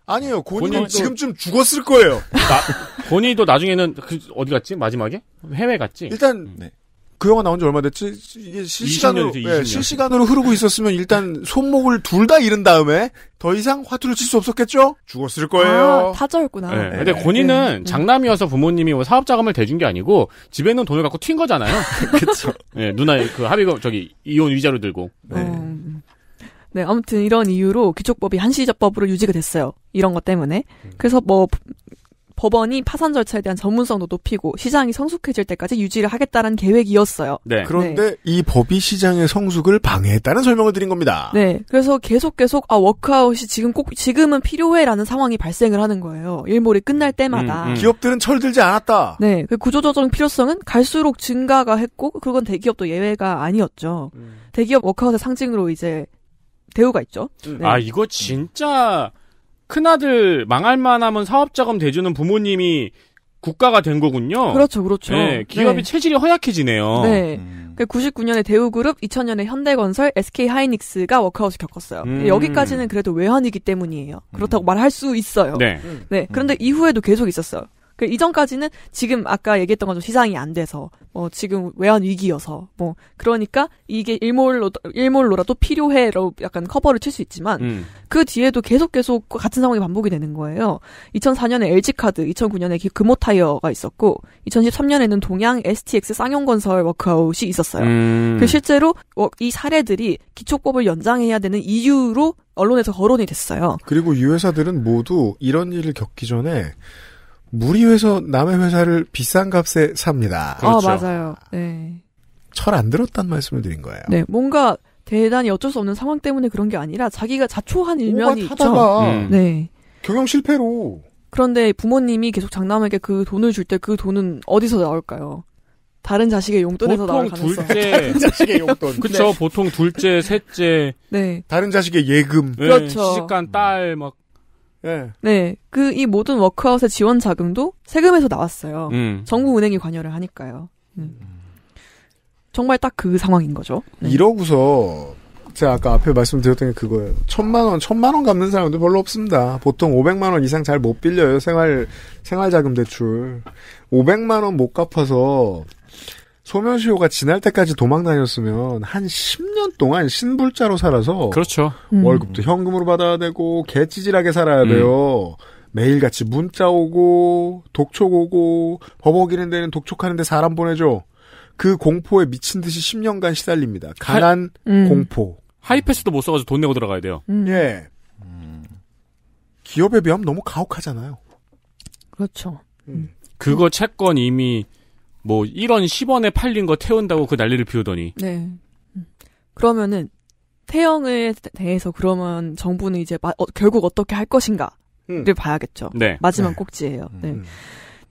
아니요. 고니는 곤이도... 지금쯤 죽었을 거예요.
나, 곤이도 나중에는 그 어디 갔지? 마지막에? 해외 갔지? 일단 네. 그 영화 나온 지 얼마 됐지?
이게
실시간으로, 20년, 예, 실시간으로 흐르고 있었으면 일단 손목을 둘 다 잃은 다음에 더 이상 화투를 칠 수 없었겠죠? 죽었을 거예요.
아, 타저였구나. 네. 네. 근데 권희는 네. 음.
장남이어서 부모님이 뭐 사업자금을 대준 게 아니고 집에 있는 돈을 갖고 튄 거잖아요. [laughs] 그쵸. 예, 누나 의그 합의금, 저기, 이혼 위자료 들고. 네.
네, 아무튼 이런 이유로 기초법이 한시적법으로 유지가 됐어요. 이런 것 때문에. 음. 그래서 뭐 법원이 파산 절차에 대한 전문성도 높이고 시장이 성숙해질 때까지 유지를 하겠다는 계획이었어요. 네. 그런데 네.
이 법이 시장의 성숙을 방해했다는 설명을 드린 겁니다.
네. 그래서 계속 계속 아 워크아웃이 지금 꼭 지금은 필요해라는 상황이 발생을 하는 거예요. 일몰이 끝날 때마다 음, 음. 기업들은 철들지 않았다. 네. 그 구조조정 필요성은 갈수록 증가가 했고 그건 대기업도 예외가 아니었죠. 음. 대기업 워크아웃의 상징으로 이제 대우가 있죠.
음. 네. 아 이거 진짜 큰아들 망할 만하면 사업자금 대주는 부모님이 국가가 된 거군요. 그렇죠, 그렇죠. 네, 네. 기업이 네. 체질이 허약해지네요. 네.
음. 99년에 그 대우그룹, 2000년에 현대건설, SK하이닉스가 워크아웃을 겪었어요. 음. 여기까지는 그래도 외환이기 때문이에요. 그렇다고 음. 말할 수 있어요. 네. 네. 음. 그런데 이후에도 계속 있었어요. 그 이전까지는 지금 아까 얘기했던 것처럼 시장이안 돼서 뭐 지금 외환 위기여서 뭐 그러니까 이게 일몰로 일몰로라도 필요해로 약간 커버를 칠 수 있지만 음. 그 뒤에도 계속 계속 같은 상황이 반복이 되는 거예요. 2004년에 LG 카드, 2009년에 그 금호 타이어가 있었고 2013년에는 동양 STX 쌍용건설 워크아웃이 있었어요.
음. 그
실제로 이 사례들이 기초법을 연장해야 되는 이유로 언론에서 거론이 됐어요.
그리고 이 회사들은 모두 이런 일을 겪기 전에 무리해서 남의 회사를 비싼 값에 삽니다. 아, 그렇죠. 아
맞아요. 네.
철 안 들었단 말씀을 드린 거예요.
네, 뭔가 대단히 어쩔 수 없는 상황 때문에 그런 게 아니라 자기가 자초한 일면이 있죠. 음. 네. 경영 실패로. 그런데 부모님이 계속 장남에게 그 돈을 줄 때 그 돈은 어디서 나올까요? 다른 자식의 용돈에서 나올 가능성. 둘째 [laughs] 다른 자식의 [laughs] 용돈. 그렇죠. 네.
보통 둘째, 셋째. 네. 다른 자식의 예금. 네. 그렇죠. 시집간 딸막 예. 네.
네. 그 그이 모든 워크아웃의 지원 자금도 세금에서 나왔어요. 음. 정부은행이 관여를 하니까요. 음. 정말 딱 그 상황인 거죠.
네. 이러고서 제가 아까 앞에 말씀드렸던 게 그거예요. 천만 원, 천만 원 갚는 사람도 별로 없습니다. 보통 500만 원 이상 잘 못 빌려요. 생활 생활자금 대출. 500만 원 못 갚아서 소멸시효가 지날 때까지 도망 다녔으면 한 10년 동안 신불자로 살아서 그렇죠. 음. 월급도 현금으로 받아야 되고 개찌질하게 살아야 음. 돼요. 매일같이 문자 오고 독촉 오고 버벅이는 데는 독촉하는데 사람 보내줘. 그 공포에 미친
듯이 10년간 시달립니다. 가난 하 음. 공포. 하이패스도 못 써가지고 돈 내고 들어가야 돼요.
음. 예. 기업에 비하면 너무 가혹하잖아요. 그렇죠.
그거 채권 이미 뭐 1원 10원에 팔린 거 태운다고 그 난리를 피우더니.
네. 그러면은 태형에 대해서 그러면 정부는 이제 마, 어, 결국 어떻게 할 것인가를 음. 봐야겠죠. 네. 마지막 네. 꼭지예요. 음. 네. 음.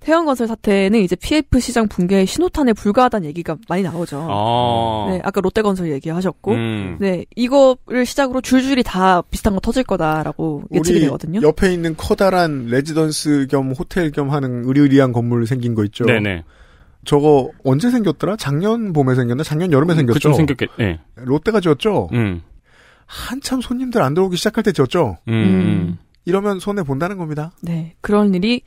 태형 건설 사태는 이제 PF 시장 붕괴의 신호탄에 불과하다는 얘기가 많이 나오죠. 아. 네, 아까 롯데건설 얘기하셨고, 음. 네 이거를 시작으로 줄줄이 다 비슷한 거 터질 거다라고 예측이 되거든요.
옆에 있는 커다란 레지던스 겸 호텔 겸 하는 의리의리한 건물 생긴 거 있죠. 네네. 저거 언제 생겼더라? 작년 봄에 생겼나? 작년 여름에 음, 생겼죠. 그쯤 생겼겠. 네. 롯데가 지었죠. 음. 한참 손님들 안 들어오기 시작할 때 지었죠. 음. 음. 음. 이러면 손해 본다는 겁니다.
네, 그런 일이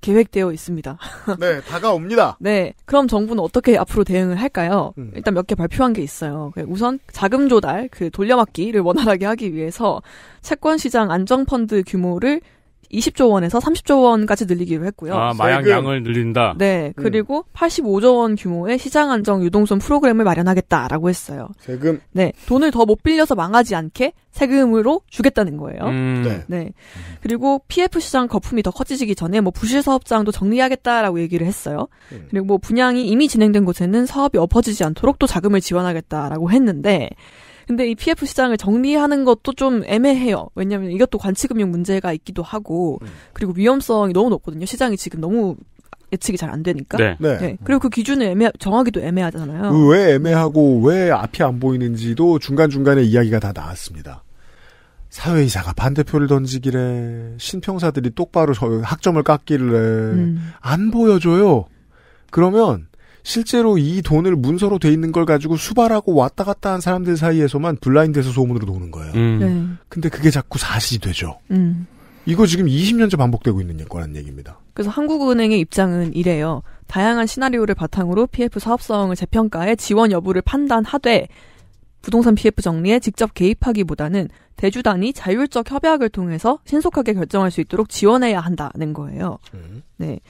계획되어 있습니다. [laughs] 네, 다가옵니다. 네, 그럼 정부는 어떻게 앞으로 대응을 할까요? 음. 일단 몇 개 발표한 게 있어요. 그 우선 자금 조달, 그 돌려막기를 원활하게 하기 위해서 채권 시장 안정 펀드 규모를 20조 원에서 30조 원까지 늘리기로 했고요. 아, 마약 양을
늘린다. 네. 그리고
음. 85조 원 규모의 시장 안정 유동성 프로그램을 마련하겠다라고 했어요. 세금. 네. 돈을 더 못 빌려서 망하지 않게 세금으로 주겠다는 거예요. 음. 네. 네. 그리고 PF 시장 거품이 더 커지기 전에 뭐 부실 사업장도 정리하겠다라고 얘기를 했어요. 음. 그리고 뭐 분양이 이미 진행된 곳에는 사업이 엎어지지 않도록 또 자금을 지원하겠다라고 했는데 근데 이 PF 시장을 정리하는 것도 좀 애매해요. 왜냐하면 이것도 관치금융 문제가 있기도 하고 음. 그리고 위험성이 너무 높거든요. 시장이 지금 너무 예측이 잘 안 되니까. 네. 네. 네. 그리고 그 기준을 애매 정하기도 애매하잖아요. 그왜
애매하고 왜 앞이 안 보이는지도 중간 중간에 이야기가 다 나왔습니다. 사회이사가 반대표를 던지기래 신평사들이 똑바로 학점을 깎기를 음. 안 보여줘요. 그러면 실제로 이 돈을 문서로 돼 있는 걸 가지고 수발하고 왔다 갔다 한 사람들 사이에서만 블라인드에서 소문으로 도는 거예요. 음. 네. 근데 그게 자꾸 사실이 되죠. 음. 이거 지금 20년째 반복되고 있는 거란 얘기입니다.
그래서 한국은행의 입장은 이래요. 다양한 시나리오를 바탕으로 PF 사업성을 재평가해 지원 여부를 판단하되 부동산 PF 정리에 직접 개입하기보다는 대주단이 자율적 협약을 통해서 신속하게 결정할 수 있도록 지원해야 한다는 거예요. 음. 네.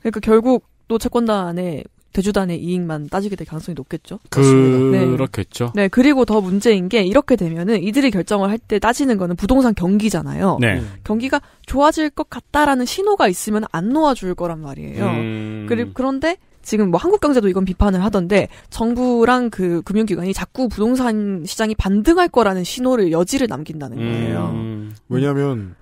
그러니까 결국 또 채권단의 대주단의 이익만 따지게 될 가능성이 높겠죠. 그... 네.
그렇겠죠. 네.
그리고 더 문제인 게 이렇게 되면은 이들이 결정을 할 때 따지는 거는 부동산 경기잖아요. 네. 경기가 좋아질 것 같다라는 신호가 있으면 안 놓아줄 거란 말이에요. 음... 그리고 그런데 지금 뭐 한국경제도 이건 비판을 하던데 정부랑 그 금융기관이 자꾸 부동산 시장이 반등할 거라는 신호를 여지를 남긴다는 거예요.
음... 왜냐하면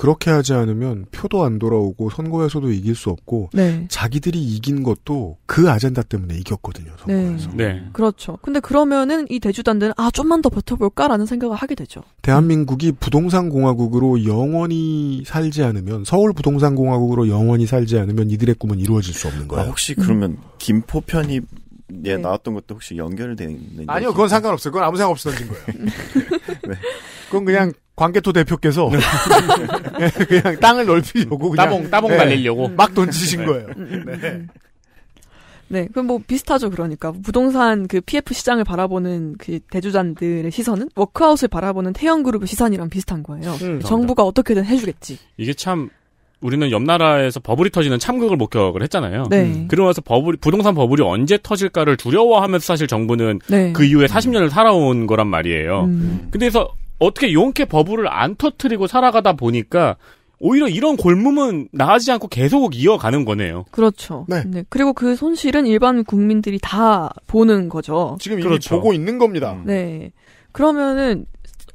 그렇게 하지 않으면 표도 안 돌아오고 선거에서도 이길 수 없고 네. 자기들이 이긴 것도 그 아젠다 때문에 이겼거든요
네. 선거에서.
네.
네.
그렇죠. 근데 그러면은 이 대주단들은 아 좀만 더 버텨볼까라는 생각을 하게 되죠.
대한민국이 부동산 공화국으로 영원히 살지 않으면 서울 부동산 공화국으로 영원히
살지 않으면 이들의 꿈은 이루어질 수 없는 거예요. 아, 혹시 그러면 음. 김포 편입 예, 네. 나왔던 것도 혹시 연결되는 아니요, 그건
상관없어요. 그건 아무 상관 없이 던진 거예요. [laughs] 네. 그건 그냥 관계토 대표께서 네. [laughs]
네, 그냥 땅을 넓히려고
따봉 따봉 네. 날리려고
네, 막 던지신 거예요. 음, 음, 음. 네. 네, 그럼 뭐 비슷하죠. 그러니까 부동산 그 PF 시장을 바라보는 그 대주잔들의 시선은 워크아웃을 바라보는 태형그룹의 시선이랑 비슷한 거예요. 음, 정부가 어떻게든 해주겠지.
이게 참 우리는 옆 나라에서 버블이 터지는 참극을 목격을 했잖아요. 네. 그러면서 버블 부동산 버블이 언제 터질까를 두려워하면서 사실 정부는 네. 그 이후에 40년을 살아온 거란 말이에요. 음. 근데서 어떻게 용케 버블을 안 터트리고 살아가다 보니까 오히려 이런 골문은 나아지지 않고 계속 이어가는 거네요.
그렇죠. 네. 네. 그리고 그 손실은 일반 국민들이 다 보는 거죠. 지금 이미 그렇죠. 보고 있는 겁니다. 네. 그러면은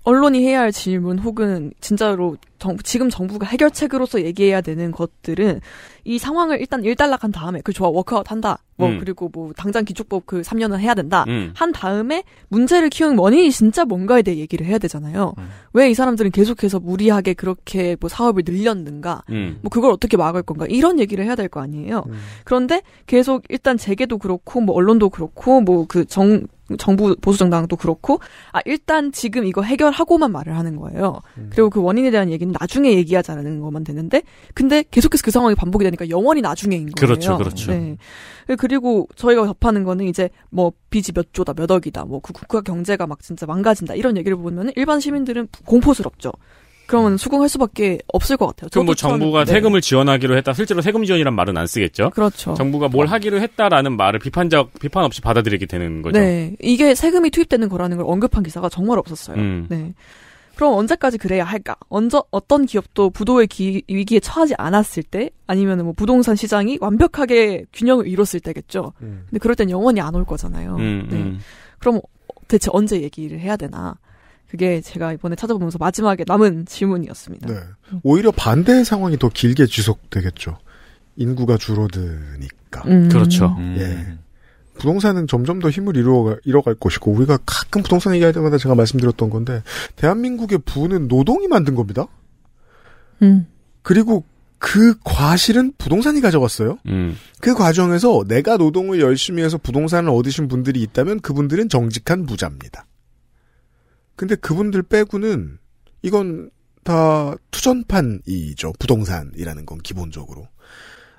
언론이 해야 할 질문 혹은 진짜로 정, 지금 정부가 해결책으로서 얘기해야 되는 것들은 이 상황을 일단 일단락한 다음에 그 좋아 워크아웃 한다. 뭐 음. 그리고 뭐 당장 기초법 그 3년은 해야 된다. 음. 한 다음에 문제를 키우는 원인이 진짜 뭔가에 대해 얘기를 해야 되잖아요. 음. 왜이 사람들은 계속해서 무리하게 그렇게 뭐 사업을 늘렸는가? 음. 뭐 그걸 어떻게 막을 건가? 이런 얘기를 해야 될 거 아니에요. 음. 그런데 계속 일단 재계도 그렇고 뭐 언론도 그렇고 뭐 그 정 정부 보수 정당도 그렇고 아 일단 지금 이거 해결하고만 말을 하는 거예요. 음. 그리고 그 원인에 대한 얘기는 나중에 얘기하자는 것만 되는데 근데 계속해서 그 상황이 반복이 되니까 영원히 나중에인 거예요. 그렇죠, 그렇죠. 네. 그리고 저희가 접하는 거는 이제 뭐 빚이 몇 조다, 몇 억이다, 뭐그 국가 경제가 막 진짜 망가진다 이런 얘기를 보면 일반 시민들은 공포스럽죠. 그러면 음. 수긍할 수밖에 없을 것 같아요. 그럼 뭐 정부가 네. 세금을
지원하기로 했다. 실제로 세금 지원이란 말은 안 쓰겠죠. 그렇죠. 정부가 뭘 하기로 했다라는 말을 비판적 비판 없이 받아들이게 되는 거죠. 네,
이게 세금이 투입되는 거라는 걸 언급한 기사가 정말 없었어요. 음. 네. 그럼 언제까지 그래야 할까? 언제 어떤 기업도 부도의 기, 위기에 처하지 않았을 때 아니면 뭐 부동산 시장이 완벽하게 균형을 이뤘을 때겠죠. 음. 근데 그럴 땐 영원히 안 올 거잖아요. 음, 음, 네. 그럼 대체 언제 얘기를 해야 되나? 그게 제가 이번에 찾아보면서 마지막에 남은 질문이었습니다.
네. 오히려 반대의 상황이 더 길게 지속되겠죠. 인구가 줄어드니까. 음. 그렇죠. 예. 음. 부동산은 점점 더 힘을 이루어갈 잃어갈 것이고 우리가 가끔 부동산 얘기할 때마다 제가 말씀드렸던 건데 대한민국의 부는 노동이 만든 겁니다. 음. 그리고 그 과실은 부동산이 가져갔어요. 음. 그 과정에서 내가 노동을 열심히 해서 부동산을 얻으신 분들이 있다면 그분들은 정직한 부자입니다. 근데 그분들 빼고는 이건 다 투전판이죠. 부동산이라는 건 기본적으로.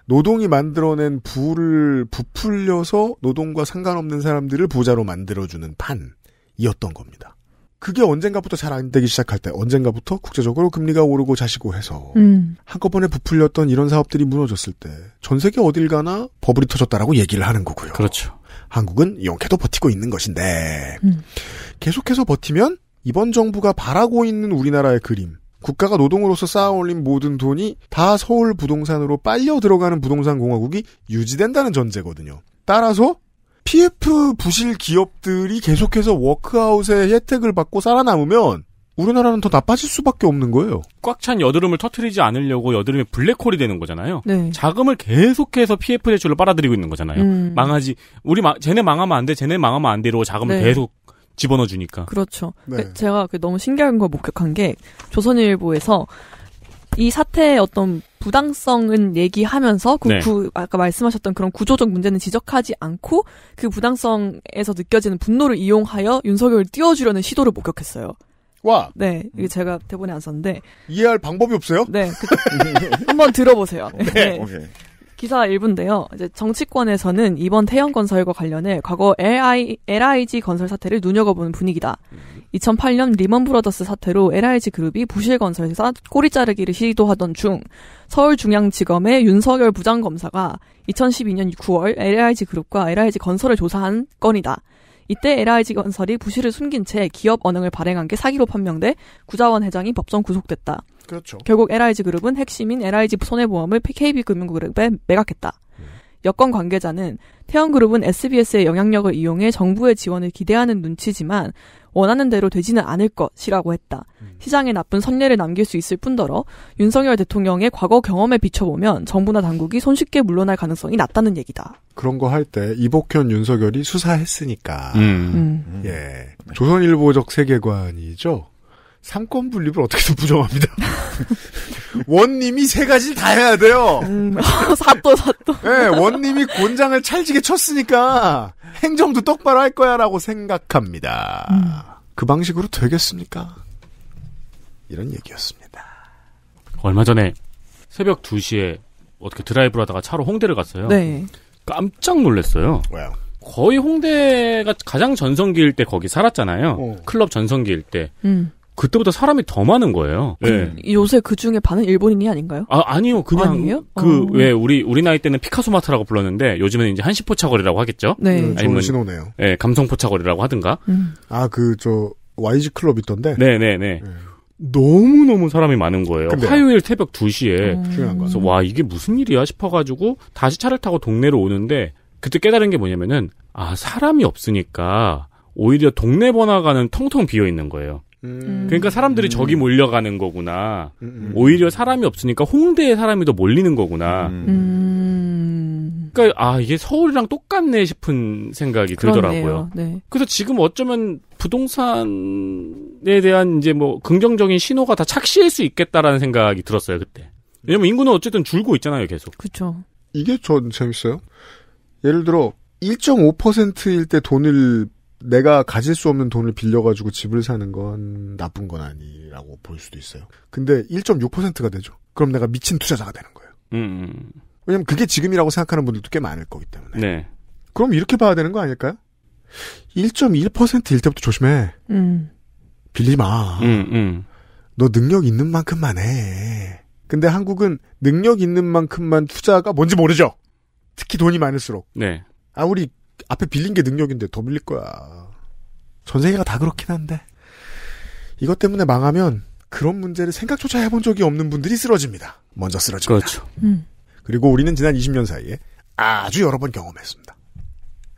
노동이 만들어낸 부를 부풀려서 노동과 상관없는 사람들을 부자로 만들어주는 판이었던 겁니다. 그게 언젠가부터 잘 안 되기 시작할 때, 언젠가부터 국제적으로 금리가 오르고 자시고 해서 음. 한꺼번에 부풀렸던 이런 사업들이 무너졌을 때, 전 세계 어딜 가나 버블이 터졌다라고 얘기를 하는 거고요. 그렇죠. 한국은 용케도 버티고 있는 것인데 음. 계속해서 버티면 이번 정부가 바라고 있는 우리나라의 그림, 국가가 노동으로서 쌓아올린 모든 돈이 다 서울 부동산으로 빨려 들어가는 부동산 공화국이 유지된다는 전제거든요. 따라서 PF 부실 기업들이 계속해서 워크아웃의 혜택을 받고 살아남으면 우리나라는 더 나빠질 수밖에 없는 거예요.
꽉 찬 여드름을 터트리지 않으려고 여드름의 블랙홀이 되는 거잖아요. 네. 자금을 계속해서 PF 대출로 빨아들이고 있는 거잖아요. 음. 망하지 우리 마, 쟤네 망하면 안 돼, 쟤네 망하면 안 돼로 자금을 네. 계속 집어넣어 주니까.
그렇죠. 네. 그 제가 너무 신기한 걸 목격한 게 조선일보에서 이 사태의 어떤 부당성은 얘기하면서 그, 네. 구, 아까 말씀하셨던 그런 구조적 문제는 지적하지 않고 그 부당성에서 느껴지는 분노를 이용하여 윤석열을 띄워주려는 시도를 목격했어요. 와. 네, 이게 제가 대본에 안 썼는데 이해할 방법이 없어요? 네, 그, [laughs] 한번 들어보세요. [laughs] 네, 네. 기사 일부인데요. 이제 정치권에서는 이번 태형 건설과 관련해 과거 LI, LIG 건설 사태를 눈여겨보는 분위기다. 2008년 리먼 브라더스 사태로 LIG 그룹이 부실 건설사 꼬리 자르기를 시도하던 중 서울중앙지검의 윤석열 부장검사가 2012년 9월 LIG 그룹과 LIG 건설을 조사한 건이다. 이때 LIG 건설이 부실을 숨긴 채 기업 언행을 발행한 게 사기로 판명돼 구자원 회장이 법정 구속됐다. 그렇죠. 결국 LIG 그룹은 핵심인 LIG 손해보험을 KB금융그룹에 매각했다. 음. 여권 관계자는 태형그룹은 SBS의 영향력을 이용해 정부의 지원을 기대하는 눈치지만 원하는 대로 되지는 않을 것이라고 했다. 음. 시장에 나쁜 선례를 남길 수 있을 뿐더러 윤석열 대통령의 과거 경험에 비춰보면 정부나 당국이 손쉽게 물러날 가능성이 낮다는 얘기다.
그런 거 할 때 이복현 윤석열이 수사했으니까 음. 음. 예 음. 조선일보적 세계관이죠. 상권 분립을 어떻게든 부정합니다. [laughs] 원님이 세 가지를 다 해야 돼요. 사또 사또. 네, 원님이 권장을 찰지게 쳤으니까 행정도 똑바로 할 거야라고 생각합니다. 음. 그 방식으로 되겠습니까?
이런 얘기였습니다. 얼마 전에 새벽 2시에 어떻게 드라이브를 하다가 차로 홍대를 갔어요. 네. 깜짝 놀랐어요. 왜요? 거의 홍대가 가장 전성기일 때 거기 살았잖아요. 어. 클럽 전성기일 때. 음. 그때보다 사람이 더 많은 거예요. 그, 네.
요새 그 중에 반은 일본인이 아닌가요?
아 아니요 그냥 아니에요? 그왜 어. 우리 우리 나이 때는 피카소 마트라고 불렀는데 요즘에는 이제 한시 포차거리라고 하겠죠. 네, 음, 아니면 신호네요. 네, 예, 감성 포차거리라고 하든가.
음. 아그 저 YG 클럽 있던데.
네네네. 네, 네. 네. 너무너무 사람이 많은 거예요. 근데요? 화요일 새벽 2시에. 음. 그래서 와, 이게 무슨 일이야 싶어가지고 다시 차를 타고 동네로 오는데 그때 깨달은 게 뭐냐면은 아, 사람이 없으니까 오히려 동네 번화가는 텅텅 비어 있는 거예요. 음. 그러니까 사람들이 음. 저기 몰려가는 거구나. 음, 음. 오히려 사람이 없으니까 홍대에 사람이 더 몰리는 거구나. 음. 그러니까 아 이게 서울이랑 똑같네 싶은 생각이 들더라고요. 네. 그래서 지금 어쩌면 부동산에 대한 이제 뭐 긍정적인 신호가 다 착시할 수 있겠다라는 생각이 들었어요 그때. 왜냐면 인구는 어쨌든 줄고 있잖아요 계속.
그렇 이게 전 재밌어요. 예를 들어 1.5%일 때 돈을 내가 가질 수 없는 돈을 빌려가지고 집을 사는 건 나쁜 건 아니라고 볼 수도 있어요. 근데 1.6%가 되죠. 그럼 내가 미친 투자자가 되는 거예요. 음, 음. 왜냐면 그게 지금이라고 생각하는 분들도 꽤 많을 거기 때문에. 네. 그럼 이렇게 봐야 되는 거 아닐까요? 1.1%일 때부터 조심해. 음. 빌리지 마. 음, 음. 너 능력 있는 만큼만 해. 근데 한국은 능력 있는 만큼만 투자가 뭔지 모르죠. 특히 돈이 많을수록. 네. 아무리 앞에 빌린 게 능력인데 더 빌릴 거야. 전 세계가 다 그렇긴 한데 이것 때문에 망하면 그런 문제를 생각조차 해본 적이 없는 분들이 쓰러집니다. 먼저 쓰러집니다. 그렇죠. 음. 그리고 우리는 지난 20년 사이에 아주 여러 번 경험했습니다.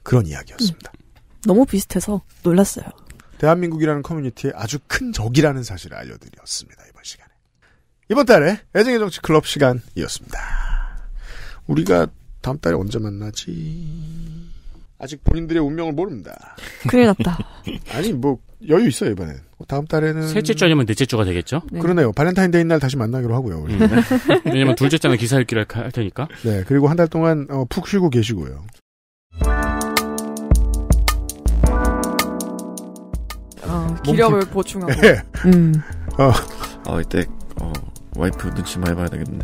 그런 이야기였습니다. 음. 너무 비슷해서 놀랐어요. 대한민국이라는 커뮤니티의 아주 큰 적이라는 사실을 알려드렸습니다. 이번 시간에. 이번 달에 애정의 정치 클럽 시간이었습니다. 우리가 다음 달에 언제 만나지? 아직 본인들의 운명을 모릅니다. 큰일 났다. [laughs] 아니 뭐 여유 있어요 이번엔. 뭐, 다음 달에는 셋째 주 아니면
넷째 주가 되겠죠? 네.
그러네요. 발렌타인데이 날 다시 만나기로 하고요. 음, 네. 왜냐면 둘째 주는 기사
읽기를 할 테니까. 네.
그리고 한 달 동안 어, 푹 쉬고 계시고요.
어, 기력을 몸... 보충하고. 네. 음.
어. 어 이때 어, 와이프 눈치 많이 봐야 되겠네.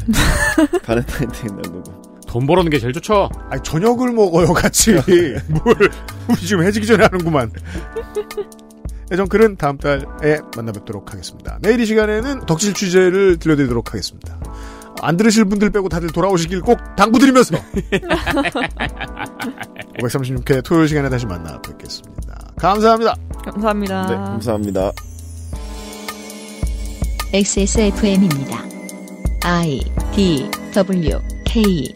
[laughs] 발렌타인데이 날 누구? 돈벌어는게 제일 좋죠.
아니, 저녁을 먹어요, 같이. [laughs] 네. 뭘, 우리 지금 해지기 전에 하는구만. 예전 네, 글은 다음 달에 만나뵙도록 하겠습니다. 내일 이 시간에는 덕질 취재를 들려드리도록 하겠습니다. 안 들으실 분들 빼고 다들 돌아오시길 꼭 당부드리면서 536회 [laughs] 토요일 시간에 다시 만나
뵙겠습니다. 감사합니다. 감사합니다. 네, 감사합니다.
XSFM입니다. I D W K